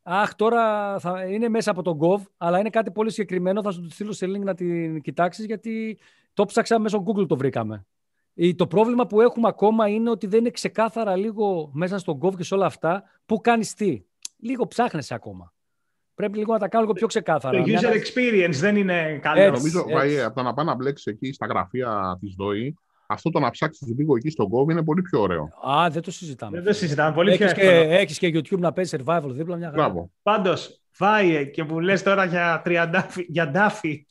Speaker 3: Αχ, τώρα θα είναι μέσα από τον Gov, αλλά είναι κάτι πολύ συγκεκριμένο. Θα σου το στείλω σε link να την κοιτάξεις, γιατί το μέσα μέσω Google το βρήκαμε. Το πρόβλημα που έχουμε ακόμα είναι ότι δεν είναι ξεκάθαρα λίγο μέσα στον Gov και σε όλα αυτά που κάνεις τι. Λίγο ψάχνεσαι ακόμα. Πρέπει λίγο να τα κάνω λίγο πιο ξεκάθαρα. Το user experience δεν είναι καλό. Νομίζω έτσι.
Speaker 2: από το να πάει να μπλέξει εκεί στα γραφεία της ΔΟΗ, αυτό το να ψάξεις λίγο εκεί στον κόβι είναι πολύ πιο ωραίο.
Speaker 1: Α, δεν το συζητάμε. Δεν το συζητάμε. Πολύ έχεις πιο Έχεις και YouTube να παίζεις survival δίπλα μια χαρά. Πάντως, βάιε και που λες τώρα για τριαντάφι. Για [LAUGHS]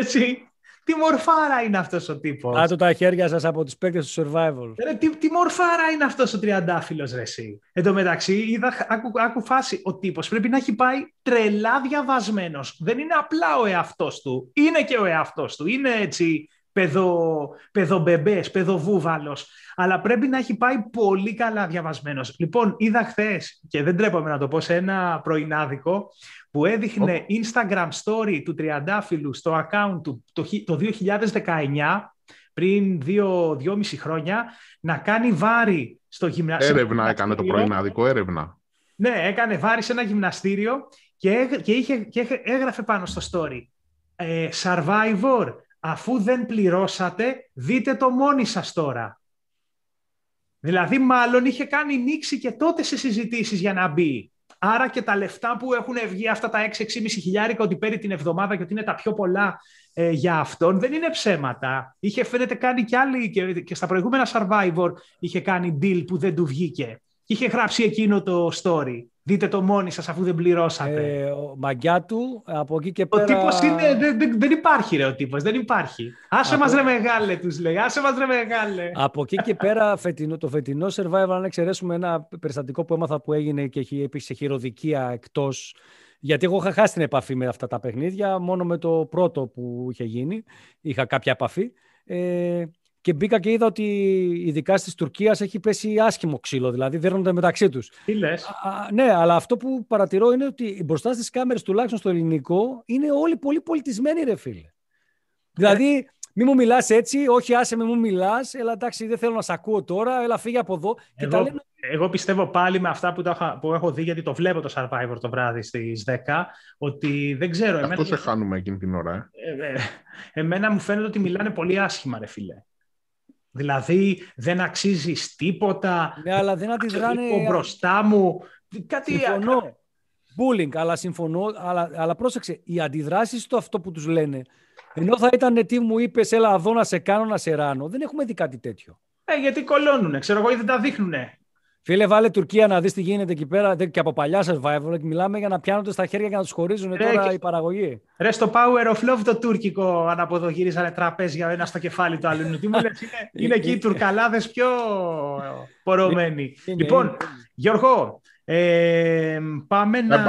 Speaker 1: Έτσι. Τι μορφάρα
Speaker 3: είναι αυτός ο τύπος. Κάτω τα χέρια σας από του παίκτες του survival.
Speaker 1: Ρε, τι, τι μορφάρα είναι αυτός ο τριαντάφυλλος, ρε Εν τω μεταξύ, είδα, άκου, φάση. Ο τύπος πρέπει να έχει πάει τρελά διαβασμένος. Δεν είναι απλά ο εαυτός του. Είναι και ο εαυτός του. Είναι έτσι παιδο, πεδοβούβαλο. Αλλά πρέπει να έχει πάει πολύ καλά διαβασμένος. Λοιπόν, είδα χθες, και δεν τρέπομαι να το πω, σε ένα πρωινάδικο που έδειχνε Instagram story του Τριαντάφυλλου στο account του το 2019 πριν δύο, δυόμιση χρόνια, να κάνει βάρη στο γυμναστήριο. Έρευνα έκανε το πρωινάδικο, έρευνα. Ναι, έκανε βάρη σε ένα γυμναστήριο και, και, είχε, και έγραφε πάνω στο story. Ε, survivor, αφού δεν πληρώσατε, δείτε το μόνοι σας τώρα. Δηλαδή, μάλλον είχε κάνει νήξη και τότε σε συζητήσεις για να μπει. Άρα και τα λεφτά που έχουν βγει αυτά τα 6-6,5 χιλιάρικα ότι παίρνει την εβδομάδα και ότι είναι τα πιο πολλά ε, για αυτόν δεν είναι ψέματα. Είχε φαίνεται κάνει κι άλλοι και, και στα προηγούμενα Survivor είχε κάνει deal που δεν του βγήκε. Και είχε γράψει εκείνο το story. Δείτε το μόνοι σας αφού δεν πληρώσατε. Ε, ο
Speaker 3: μαγιά του, από εκεί και πέρα... Ο είναι, δεν, δεν, υπάρχει ρε ο τύπος, δεν υπάρχει. Άσε από... μας ρε μεγάλε τους λέει, άσε μας ρε μεγάλε. Από εκεί και πέρα φετινό, το φετινό survival, αν εξαιρέσουμε ένα περιστατικό που έμαθα που έγινε και έχει επίσης. χειροδικία εκτός γιατί εγώ είχα χάσει την επαφή με αυτά τα παιχνίδια, μόνο με το πρώτο που είχε γίνει είχα κάποια επαφή. Ε, και μπήκα και είδα ότι ειδικά στη Τουρκίας έχει πέσει άσχημο ξύλο, δηλαδή δέρνονται μεταξύ τους. Τι λες. Ναι, αλλά αυτό που παρατηρώ είναι ότι μπροστά στις κάμερες, τουλάχιστον στο ελληνικό, είναι όλοι πολύ πολιτισμένοι, ρε φίλε. Ναι. Δηλαδή, μη μου μιλάς έτσι, όχι άσε με μου μιλάς, έλα εντάξει, δεν θέλω να σε ακούω τώρα, έλα φύγε από εδώ.
Speaker 1: εγώ, πιστεύω πάλι με αυτά που, που έχω δει, γιατί το βλέπω το Survivor το βράδυ στις 10, ότι δεν ξέρω. Αυτό σε
Speaker 2: χάνουμε εκείνη την ώρα.
Speaker 1: Ε. ε. Ε, εμένα μου φαίνεται ότι μιλάνε πολύ άσχημα, ρε φίλε. Δηλαδή δεν αξίζει τίποτα. Ναι, αλλά
Speaker 3: δεν αντιδράνε. μπροστά μου. Κάτι. Συμφωνώ. Bullying, αλλά συμφωνώ. Αλλά, αλλά πρόσεξε, οι αντιδράσεις στο αυτό που τους λένε. Ενώ θα ήταν τι μου είπες, Ελά, εδώ να σε κάνω να σε ράνω. Δεν έχουμε δει κάτι τέτοιο. Ε, γιατί κολώνουν, ξέρω εγώ, ή δεν τα δείχνουνε. Φίλε, βάλε Τουρκία να δεις τι γίνεται εκεί πέρα. Και από παλιά και μιλάμε για να πιάνονται στα χέρια και να τους χωρίζουν τώρα η παραγωγή. Ρε, στο Power of Love το τουρκικό ανάποδο γυρίζανε τραπέζια
Speaker 1: ένα στο κεφάλι του άλλου. τι μου λες, είναι, [LAUGHS] είναι εκεί οι Τουρκαλάδες πιο πορωμένοι. λοιπόν, Γιώργο, ε, πάμε ε, να.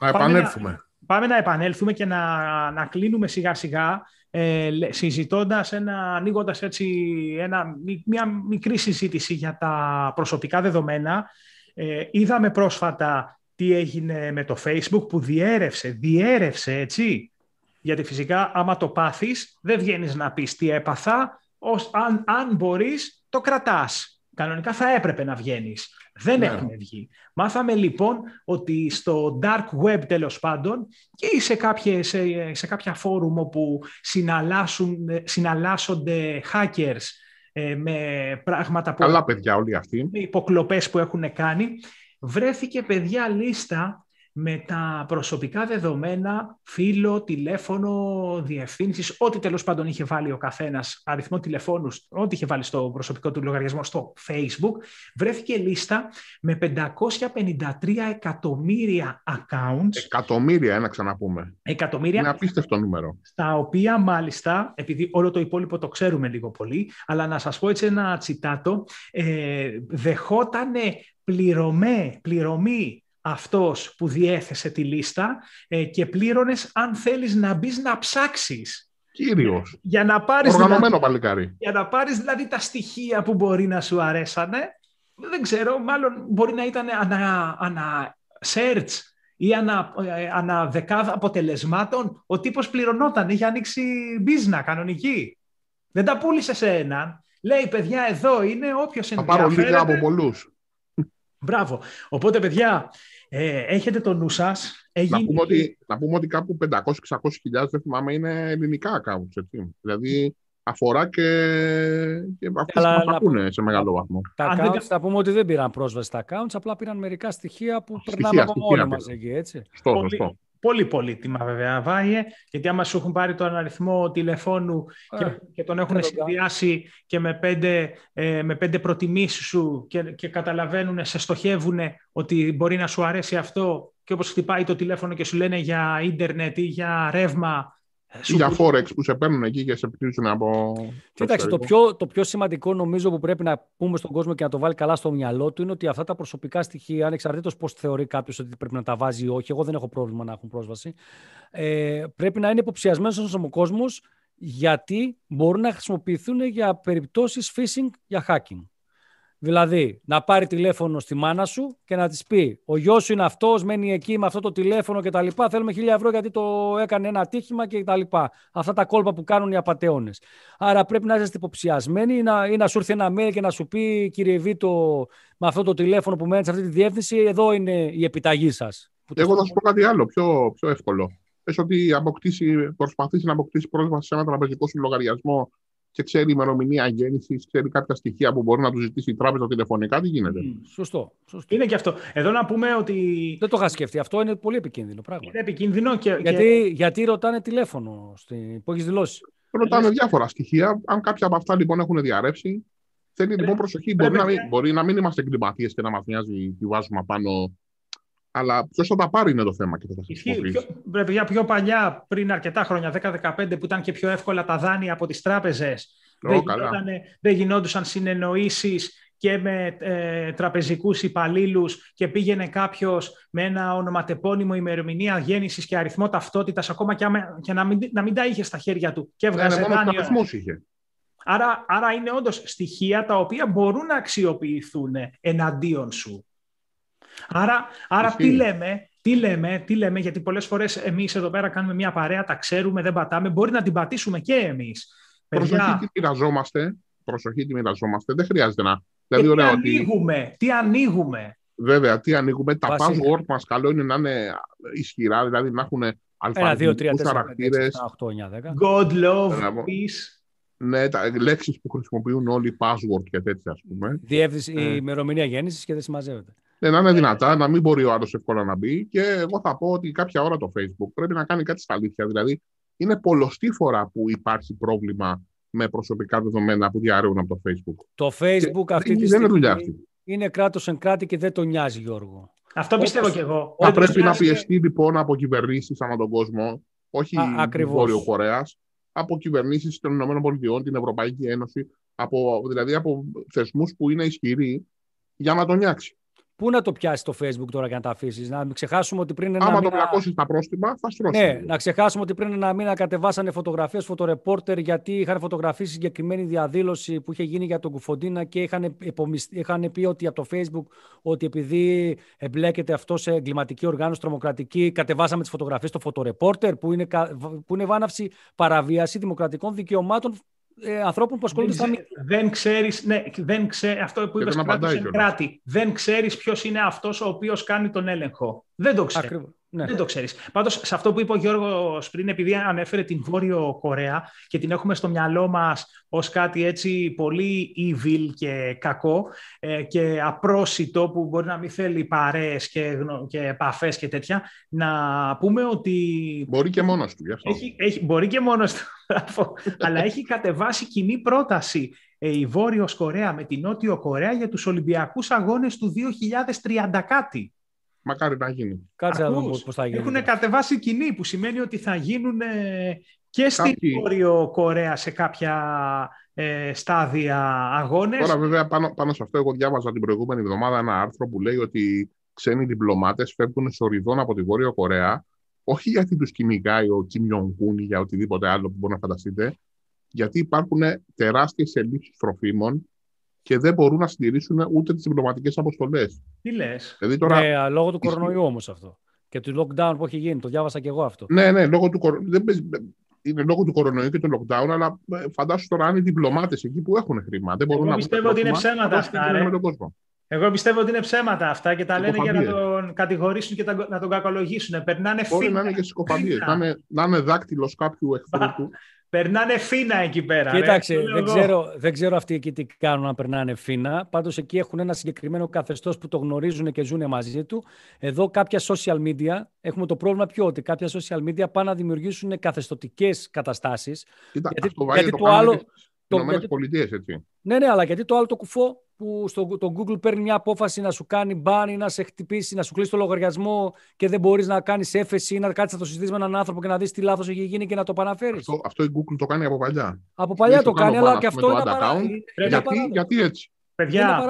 Speaker 1: Να επανέλθουμε. Πάμε να επανέλθουμε και να, να κλείνουμε σιγά σιγά ε, συζητώντας, ένα, ανοίγοντας έτσι ένα, μια μικρή συζήτηση για τα προσωπικά δεδομένα. Ε, είδαμε πρόσφατα τι έγινε με το Facebook που διέρευσε, διέρευσε έτσι. Γιατί φυσικά άμα το πάθεις δεν βγαίνεις να πεις τι έπαθα, ως, αν, αν μπορείς το κρατάς. Κανονικά θα έπρεπε να βγαίνεις. Δεν ναι. έχουν βγει. Μάθαμε λοιπόν ότι στο dark web τέλος πάντων ή σε, κάποιες, σε, κάποια φόρουμ όπου ε, συναλλάσσονται hackers ε, με πράγματα που. Καλά,
Speaker 2: παιδιά, όλοι αυτοί.
Speaker 1: Υποκλοπές που έχουν κάνει. Βρέθηκε, παιδιά, λίστα με τα προσωπικά δεδομένα, φίλο, τηλέφωνο, διευθύνσεις, ό,τι τέλος πάντων είχε βάλει ο καθένας, αριθμό τηλεφώνους, ό,τι είχε βάλει στο προσωπικό του λογαριασμό στο Facebook, βρέθηκε λίστα με 553 εκατομμύρια accounts.
Speaker 2: Εκατομμύρια, ένα ξαναπούμε. Εκατομμύρια. Είναι απίστευτο νούμερο.
Speaker 1: Στα οποία μάλιστα, επειδή όλο το υπόλοιπο το ξέρουμε λίγο πολύ, αλλά να σας πω έτσι ένα τσιτάτο, ε, δεχότανε πληρωμέ, πληρωμή αυτός που διέθεσε τη λίστα ε, και πλήρωνες αν θέλεις να μπεις να ψάξεις. Κύριος. Για να πάρεις, Οργανωμένο δηλαδή, Για να πάρεις δηλαδή τα στοιχεία που μπορεί να σου αρέσανε. Δεν ξέρω, μάλλον μπορεί να ήταν ανα, ανα search ή ανα, ε, ανα δεκάδα αποτελεσμάτων. Ο τύπος πληρωνόταν, είχε ανοίξει μπίζνα κανονική. Δεν τα πούλησε σε έναν. Λέει, παιδιά, εδώ είναι όποιος ενδιαφέρεται. Θα πάρω λίγα από
Speaker 2: πολλούς. Μπράβο. Οπότε, παιδιά, ε, έχετε το νου σας. Έγινε... Να, πούμε ότι, να πούμε ότι κάπου 500-600 χιλιάδες, δεν θυμάμαι, είναι ελληνικά accounts, έτσι. Δηλαδή, αφορά και, και αυτούς Αλλά, ακούνε σε μεγάλο βαθμό. Τα Αν accounts, θα πούμε ότι δεν πήραν
Speaker 3: πρόσβαση στα accounts, απλά πήραν μερικά στοιχεία που πρέπει περνάμε από μόνοι μας εκεί, έτσι. Στο, Πολύ,
Speaker 1: πολύ πολύτιμα βέβαια βάιε, γιατί άμα σου έχουν πάρει τον αριθμό τηλεφώνου και, ε, και, τον έχουν συνδυάσει και με πέντε, ε, με πέντε προτιμήσεις σου και, και καταλαβαίνουν, σε στοχεύουν ότι μπορεί να σου αρέσει αυτό και όπως χτυπάει το τηλέφωνο και σου λένε
Speaker 3: για ίντερνετ ή για ρεύμα
Speaker 2: ή ε, για Forex που σε παίρνουν εκεί και σε πτύσουν από. Κοιτάξτε, το πιο,
Speaker 3: το πιο σημαντικό νομίζω που πρέπει να πούμε στον κόσμο και να το βάλει καλά στο μυαλό του είναι ότι αυτά τα προσωπικά στοιχεία, ανεξαρτήτως πώς θεωρεί κάποιος ότι πρέπει να τα βάζει ή όχι, εγώ δεν έχω πρόβλημα να έχουν πρόσβαση. Ε, πρέπει να είναι υποψιασμένος ο κόσμο γιατί μπορούν να χρησιμοποιηθούν για περιπτώσεις phishing για hacking. Δηλαδή, να πάρει τηλέφωνο στη μάνα σου και να της πει: Ο γιος σου είναι αυτός, μένει εκεί με αυτό το τηλέφωνο κτλ. Θέλουμε χίλια ευρώ γιατί το έκανε ένα ατύχημα κτλ. Αυτά τα κόλπα που κάνουν οι απαταιώνες. Άρα πρέπει να είσαι υποψιασμένοι ή να, να σου έρθει ένα mail και να σου πει: Κύριε Βίτο, με αυτό το
Speaker 2: τηλέφωνο που μένει σε αυτή τη διεύθυνση, εδώ είναι η επιταγή σας. Εγώ θα σου πω κάτι άλλο, πιο, πιο εύκολο. Πες ότι προσπαθεί να αποκτήσει πρόσβαση σε ένα τραπεζικό σου λογαριασμό και ξέρει η ημερομηνία γέννησης, ξέρει κάποια στοιχεία που μπορεί να του ζητήσει η τράπεζα τηλεφωνικά, τι γίνεται. Mm,
Speaker 3: σωστό, σωστό. Είναι και αυτό. Εδώ να πούμε ότι. Δεν το είχα σκεφτεί. Αυτό είναι πολύ επικίνδυνο πράγμα. Είναι
Speaker 1: επικίνδυνο
Speaker 2: και. Γιατί, και... γιατί ρωτάνε τηλέφωνο στη... που έχεις δηλώσει. Ρωτάνε διάφορα στοιχεία. Αν κάποια από αυτά λοιπόν έχουν διαρρεύσει, θέλει λοιπόν προσοχή. Μπορεί να, μην, μπορεί να μην είμαστε εγκληματίες και να μας νοιάζει τι βάζουμε πάνω αλλά ποιος θα τα πάρει είναι το θέμα και θα τα χρησιμοποιήσει.
Speaker 1: Για πιο, παλιά, πριν αρκετά χρόνια, 10-15, που ήταν και πιο εύκολα τα δάνεια από τις τράπεζες. Δεν, δεν γινόντουσαν συνεννοήσεις και με ε, τραπεζικούς υπαλλήλους και πήγαινε κάποιος με ένα ονοματεπώνυμο ημερομηνία γέννησης και αριθμό ταυτότητας, ακόμα και, αμε, και να, μην, τα είχε στα χέρια του και ναι, ναι, έβγαζε ναι, δάνειο. είχε. Άρα, άρα είναι όντως στοιχεία τα οποία μπορούν να αξιοποιηθούν εναντίον σου. Άρα, άρα τι, λέμε, τι, λέμε, τι λέμε, γιατί πολλές φορές εμείς εδώ πέρα κάνουμε μια παρέα, τα ξέρουμε, δεν πατάμε, μπορεί να την πατήσουμε και εμείς. Προσοχή τι
Speaker 2: μοιραζόμαστε, προσοχή τι μοιραζόμαστε, δεν χρειάζεται να... Δηλαδή, ε, τι, ωραία, ανοίγουμε, ότι...
Speaker 1: τι
Speaker 3: ανοίγουμε.
Speaker 2: Βέβαια, τι ανοίγουμε. Τα password μας καλό είναι να είναι ισχυρά, δηλαδή να έχουν αλφαβητικούς χαρακτήρες. God, love, peace. Ναι, τα λέξεις που χρησιμοποιούν όλοι οι password και τέτοια, ας πούμε.
Speaker 3: Διεύθυνση, η ε. ημερομηνία γέννησης και δεν συμμαζεύεται.
Speaker 2: Ναι, να είναι δυνατά, να μην μπορεί ο άλλος εύκολα να μπει. Και εγώ θα πω ότι κάποια ώρα το Facebook πρέπει να κάνει κάτι στα αλήθεια. Δηλαδή, είναι πολλωστή φορά που υπάρχει πρόβλημα με προσωπικά δεδομένα που διαρρέουν από το Facebook.
Speaker 3: Το Facebook αυτή τη δεν στιγμή είναι, αυτή. είναι κράτος
Speaker 2: εν κράτη και δεν τον νοιάζει Γιώργο.
Speaker 3: Αυτό πιστεύω και εγώ. Θα πρέπει να πιεστεί
Speaker 2: λοιπόν από κυβερνήσεις ανά τον κόσμο, όχι από Βόρειο Κορέας, από κυβερνήσεις των ΗΠΑ, την Ευρωπαϊκή Ένωση, από, δηλαδή από θεσμούς που είναι ισχυροί για να τον νοιάξει. Πού να το πιάσεις το Facebook τώρα για να τα αφήσεις. Να μην ξεχάσουμε ότι πριν. Ένα Άμα μήνα... το πλακώσει τα πρόστιμα, Ναι,
Speaker 3: να ξεχάσουμε ότι πριν ένα μήνα κατεβάσανε φωτογραφίες φωτορεπόρτερ γιατί είχαν φωτογραφίσει συγκεκριμένη διαδήλωση που είχε γίνει για τον Κουφοντίνα και είχαν, είχαν πει ότι από το Facebook ότι επειδή εμπλέκεται αυτό σε εγκληματική οργάνωση τρομοκρατική, κατεβάσαμε τις φωτογραφίες στο φωτορεπόρτερ που είναι, που είναι βάναυση παραβίαση δημοκρατικών δικαιωμάτων ε, ανθρώπων που ασχολούνται στα μήνυμα.
Speaker 1: Δεν ξέρεις, ναι, δεν ξέ, αυτό που είπε κράτη, κράτη. Δεν ξέρεις ποιος είναι αυτός ο οποίος κάνει τον έλεγχο. Δεν το ξέρεις. Ακριβώς. Ναι. Δεν το ξέρεις. Πάντως, σε αυτό που είπε ο Γιώργος πριν, επειδή ανέφερε την Βόρειο Κορέα και την έχουμε στο μυαλό μας ως κάτι έτσι πολύ evil και κακό ε, και απρόσιτο που μπορεί να μην θέλει παρέες και, και επαφές και τέτοια, να πούμε ότι. Μπορεί και μόνος του γι' αυτό. Έχει, έχει, μπορεί και μόνος του. [LAUGHS] αλλά έχει κατεβάσει κοινή πρόταση ε, η Βόρειος Κορέα με την Νότιο Κορέα για τους Ολυμπιακούς Αγώνες του
Speaker 2: 2030 κάτι. Μακάρι να γίνει. Κάτσε να δούμε πώς θα γίνει. Έχουν
Speaker 1: κατεβάσει κοινή που σημαίνει ότι θα γίνουν και στην Βόρειο Κορέα σε κάποια ε, στάδια αγώνες. Τώρα βέβαια
Speaker 2: πάνω, πάνω σε αυτό εγώ διάβαζα την προηγούμενη εβδομάδα ένα άρθρο που λέει ότι ξένοι διπλωμάτες φεύγουν σοριδών από τη Βόρεια Κορέα όχι γιατί τους κυνηγάει ο Τσιμιονγκούν ή για οτιδήποτε άλλο που μπορεί να φανταστείτε γιατί υπάρχουν τεράστιες ελλείψεις τροφίμων και δεν μπορούν να συντηρήσουν ούτε τις διπλωματικές αποστολές.
Speaker 3: Τι λες. Δηλαδή τώρα... Ναι, λόγω του κορονοϊού όμως αυτό. Και του lockdown που έχει γίνει. Το διάβασα και εγώ αυτό. Ναι,
Speaker 2: ναι, λόγω του κορονοϊού. Είναι λόγω του κορονοϊού και του lockdown, αλλά ε, φαντάσου τώρα αν οι διπλωμάτες εκεί που έχουν χρήμα. Δεν μπορούν εγώ πιστεύω ότι είναι ψέματα αυτά. Ρε.
Speaker 1: Εγώ πιστεύω ότι είναι ψέματα αυτά και τα λένε για να τον κατηγορήσουν και να τον κακολογήσουν. Περνάνε Μπορεί να είναι και συκοφαντίε. Να
Speaker 2: είναι, να είναι δάκτυλος κάποιου εχθρού του Περνάνε φίνα εκεί πέρα. Κοίταξε, δεν, ξέρω,
Speaker 3: δεν αυτοί εκεί τι κάνουν να περνάνε φίνα. Πάντως εκεί έχουν ένα συγκεκριμένο καθεστώς που το γνωρίζουν και ζουν μαζί του. Εδώ κάποια social media, έχουμε το πρόβλημα πιο ότι κάποια social media πάνε να δημιουργήσουν καθεστοτικές καταστάσεις. γιατί, γιατί το, το άλλο... Το,
Speaker 2: πολιτείες, έτσι.
Speaker 3: Ναι, ναι, αλλά γιατί το άλλο το κουφό που στο, το Google παίρνει μια απόφαση να σου κάνει μπάνι, να σε χτυπήσει, να σου κλείσει το λογαριασμό και δεν μπορείς να κάνεις έφεση ή να κάτσεις να το συζητήσεις με έναν άνθρωπο και να δεις τι λάθος έχει γίνει και να το παραφέρεις. Αυτό, αυτό η Google το κάνει από παλιά. Από παλιά το, κάνει, αλλά και αυτό είναι παράδειγμα. Γιατί, έτσι. Παιδιά,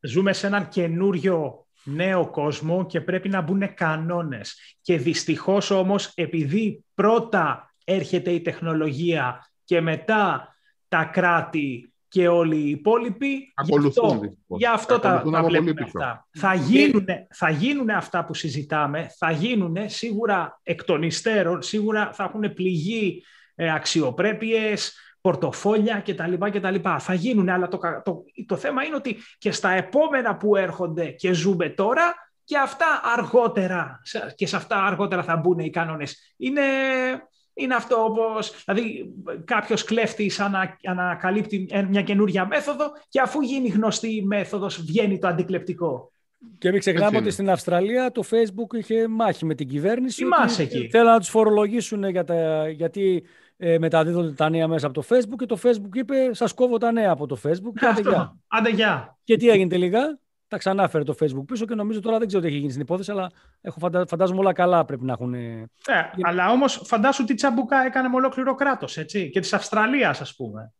Speaker 3: ζούμε σε έναν
Speaker 1: καινούριο νέο κόσμο και πρέπει να μπουν κανόνες. Και δυστυχώς όμως, επειδή πρώτα έρχεται η τεχνολογία και μετά τα κράτη και όλοι οι υπόλοιποι. Ακολουθούν. Γι' αυτό, τα, τα αυτά. Θα ναι. γίνουν, θα γίνουν αυτά που συζητάμε, θα γίνουν σίγουρα εκ των υστέρων, σίγουρα θα έχουν πληγεί ε, αξιοπρέπειες, πορτοφόλια κτλ. κτλ. Θα γίνουν, αλλά το, το, το θέμα είναι ότι και στα επόμενα που έρχονται και ζούμε τώρα, και αυτά αργότερα, και σε αυτά αργότερα θα μπουν οι κανόνες. Είναι, είναι αυτό όπως, δηλαδή κάποιος κλέφτης ανακαλύπτει μια καινούργια μέθοδο και αφού γίνει γνωστή η μέθοδος βγαίνει το αντικλεπτικό.
Speaker 3: Και μην ξεχνάμε ότι στην Αυστραλία το Facebook είχε μάχη με την κυβέρνηση. Θυμάσαι εκεί. Θέλαν να τους φορολογήσουν για τα, γιατί ε, μεταδίδονται τα νέα μέσα από το Facebook και το Facebook είπε: Σας κόβω τα νέα από το Facebook. Και Άντε Και τι έγινε τελικά τα ξανάφερε το Facebook πίσω και νομίζω τώρα δεν ξέρω τι έχει γίνει στην υπόθεση, αλλά έχω φαντα... φαντάζομαι όλα καλά πρέπει να έχουν. Ε, αλλά όμως φαντάσου τι τσαμπουκά έκανε με ολόκληρο κράτος, έτσι, και της Αυστραλίας, ας πούμε.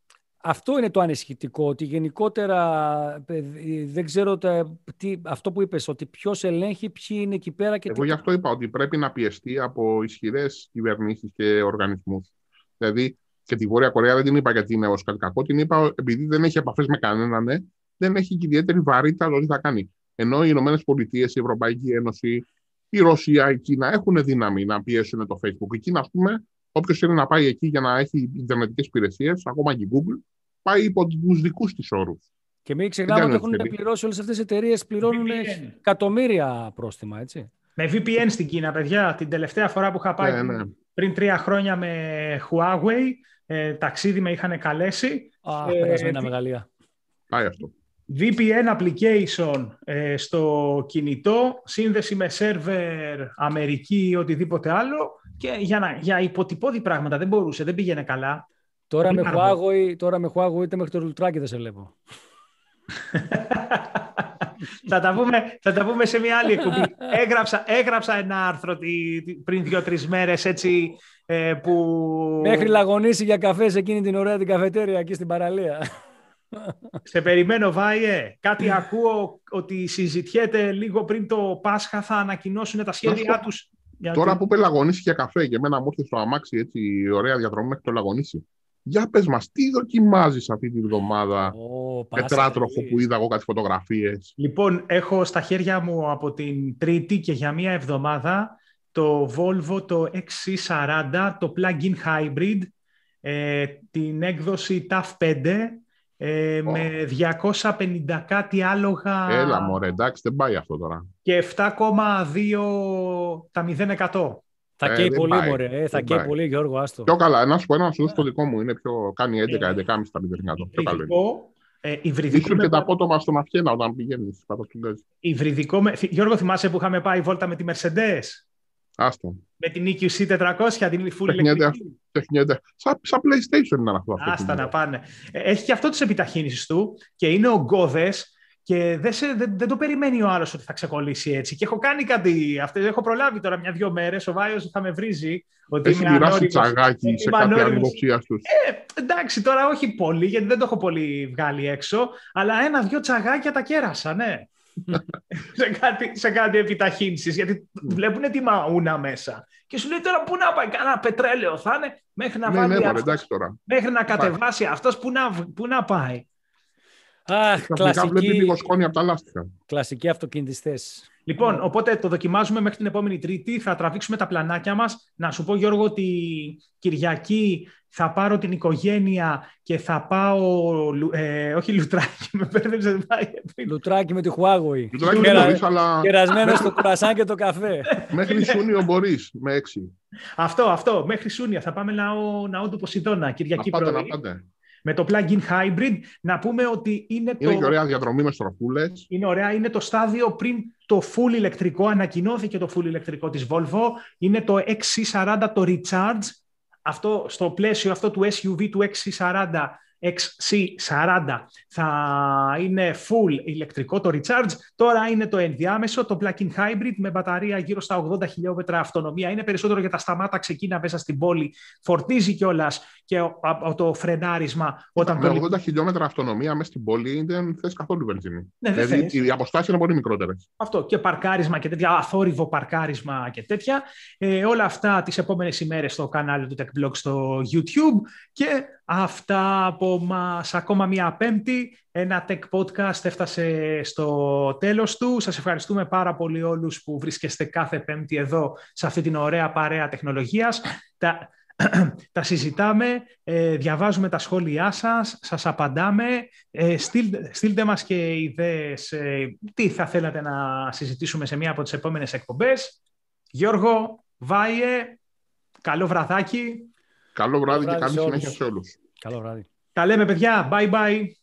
Speaker 3: Αυτό είναι το ανησυχητικό, ότι γενικότερα δεν ξέρω τα, αυτό που είπες, ότι ποιος ελέγχει, ποιοι είναι εκεί πέρα. Και Εγώ γι'
Speaker 2: αυτό είπα ότι πρέπει να πιεστεί από ισχυρές κυβερνήσεις και οργανισμούς. Δηλαδή και τη Βόρεια Κορέα δεν την είπα γιατί είναι ω κακό, την είπα επειδή δεν έχει επαφές με κανέναν ναι, δεν έχει και ιδιαίτερη βαρύτητα το τι θα κάνει. Ενώ οι Ηνωμένες Πολιτείες, η Ευρωπαϊκή Ένωση, η Ρωσία, η Κίνα έχουν δύναμη να πιέσουν το Facebook. Η Κίνα, ας πούμε, όποιος θέλει να πάει εκεί για να έχει Ιντερνετικές υπηρεσίες, ακόμα και η Google, πάει υπό τους δικούς της όρους. Και μην ξεχνάμε ότι έχουν
Speaker 3: πληρώσει όλες αυτές οι εταιρείες, πληρώνουν
Speaker 1: εκατομμύρια πρόστιμα, έτσι. Με VPN στην Κίνα, παιδιά. Την τελευταία φορά που είχα πάει ναι, ναι. πριν τρία χρόνια με Huawei, ε, ταξίδι με είχαν καλέσει. Α, ε, μεγαλεία. Πάει αυτό. VPN application ε, στο κινητό, σύνδεση με σερβερ Αμερική ή οτιδήποτε άλλο και για, να, για υποτυπώδη πράγματα δεν μπορούσε, δεν πήγαινε καλά. Τώρα με,
Speaker 3: Huawei, τώρα με Huawei είτε μέχρι το λουτράκι δεν σε βλέπω.
Speaker 1: θα, τα πούμε, θα τα πούμε σε μια άλλη εκπομπή. Έγραψα, έγραψα ένα άρθρο πριν δυο τρεις μέρες έτσι ε, που. Μέχρι
Speaker 3: λαγωνίσει για καφές εκείνη
Speaker 1: την ωραία την καφετέρια εκεί στην παραλία. Σε περιμένω, Βάιε. Κάτι ακούω ότι συζητιέται λίγο πριν το Πάσχα θα ανακοινώσουν τα σχέδιά του. Τώρα που
Speaker 2: πελαγωνίσει για καφέ και εμένα μου ήρθε στο αμάξι έτσι ωραία διαδρομή μέχρι το λαγωνίσει. Για πες μας, τι δοκιμάζεις αυτή τη βδομάδα oh, πετράτροχο που ε. είδα εγώ κάτι φωτογραφίες. Λοιπόν, έχω στα
Speaker 1: χέρια μου από την Τρίτη και για μία εβδομάδα το Volvo το XC40, το plug-in hybrid, ε, την έκδοση TAF 5, ε, με 250 κάτι άλογα. Έλα μωρέ,
Speaker 2: εντάξει, δεν πάει αυτό τώρα.
Speaker 1: Και 7,2 τα 0%.
Speaker 2: Θα ε, καίει πολύ, μωρέ. Ε, θα καίει πολύ,
Speaker 3: Γιώργο, άστο. Πιο καλά,
Speaker 2: ενα σου ενα το ε. δικό μου. Είναι πιο, κάνει 11-11,5 ε, τα 0%. Πιο καλό
Speaker 3: είναι.
Speaker 2: Ε, υβριδικό με... και τα απότομα στον Αφιένα όταν πηγαίνεις.
Speaker 1: Υβριδικό με... Γιώργο, θυμάσαι που είχαμε πάει βόλτα με τη Mercedes. Άστο. Με την EQC 400, την full ηλεκτρική.
Speaker 2: Σαν σα PlayStation είναι αυτό. Άστα να
Speaker 1: πάνε. Ε, έχει και αυτό τις επιταχύνση του και είναι ογκώδε και δεν, δεν, το περιμένει ο άλλος ότι θα ξεκολλήσει έτσι. Και έχω κάνει κάτι. Αυτές, έχω προλάβει τώρα μια-δυο μέρες. Ο Βάιος θα με βρίζει. Ότι Έχει μοιράσει τσαγάκι σε κάποια ανυποψία του. Ε, εντάξει, τώρα όχι πολύ, γιατί δεν το έχω πολύ βγάλει έξω. Αλλά ένα-δυο τσαγάκια τα κέρασα, ναι σε, κάτι, σε γιατί ναι. βλέπουν τη μαούνα μέσα. Και σου λέει τώρα πού να πάει, κανένα πετρέλαιο θα είναι, μέχρι να, ναι, ναι, αυτός, Μέχρι να κατεβάσει αυτός, πού να,
Speaker 2: πού να πάει. Αχ, κλασική... Βλέπει από τα λάστιχα. Κλασικοί
Speaker 1: αυτοκινητιστές. Λοιπόν, ναι. οπότε το δοκιμάζουμε μέχρι την επόμενη Τρίτη. Θα τραβήξουμε τα πλανάκια μας. Να σου πω, Γιώργο, ότι Κυριακή θα πάρω την οικογένεια και θα πάω.
Speaker 3: Ε, όχι, Λουτράκι, [LAUGHS] με πέρδεψε. Ε, λουτράκι με τη Χουάγουη. Λουτράκι Κερα... μπορείς, αλλά... Κερασμένο στο κουρασάν και το καφέ. [LAUGHS] μέχρι Σούνιο μπορείς, με έξι.
Speaker 1: Αυτό, αυτό. Μέχρι Σούνια. Θα πάμε ναό, ναό του Ποσειδώνα, Κυριακή πρωί. Να πάτε με το plug-in hybrid. Να πούμε ότι είναι, είναι το... Είναι ωραία διαδρομή με στροφούλες. Είναι ωραία, είναι το στάδιο πριν το full ηλεκτρικό, ανακοινώθηκε το full ηλεκτρικό της Volvo, είναι το XC40 το Recharge, αυτό στο πλαίσιο αυτό του SUV του XC40 XC40 θα είναι full ηλεκτρικό το recharge. Τώρα είναι το ενδιάμεσο, το plug-in hybrid με μπαταρία γύρω στα 80 χιλιόμετρα αυτονομία. Είναι περισσότερο για τα σταμάτα ξεκίνα μέσα στην πόλη. Φορτίζει κιόλας και το φρενάρισμα όταν. Με
Speaker 2: 80 χιλιόμετρα αυτονομία μέσα στην πόλη δεν θες καθόλου βενζίνη. Ναι, δηλαδή θες. οι αποστάσεις είναι πολύ μικρότερες.
Speaker 1: Αυτό και παρκάρισμα και τέτοια, αθόρυβο παρκάρισμα και τέτοια. Ε, όλα αυτά τις επόμενες ημέρες στο κανάλι του TechBlog στο YouTube. Και Αυτά από μας ακόμα μία πέμπτη. Ένα Tech Podcast έφτασε στο τέλος του. Σας ευχαριστούμε πάρα πολύ όλους που βρίσκεστε κάθε πέμπτη εδώ σε αυτή την ωραία παρέα τεχνολογίας. Τα, [CLEARS THROAT] τα συζητάμε, ε, διαβάζουμε τα σχόλιά σας, σας απαντάμε. Ε, στείλτε μας και ιδέες ε, τι θα θέλατε να συζητήσουμε σε μία από τις επόμενες εκπομπές. Γιώργο, Βάιε, καλό βραδάκι.
Speaker 2: Καλό βράδυ, και καλή συνέχεια σε όλους. Καλό βράδυ.
Speaker 1: Τα λέμε, παιδιά. Bye bye.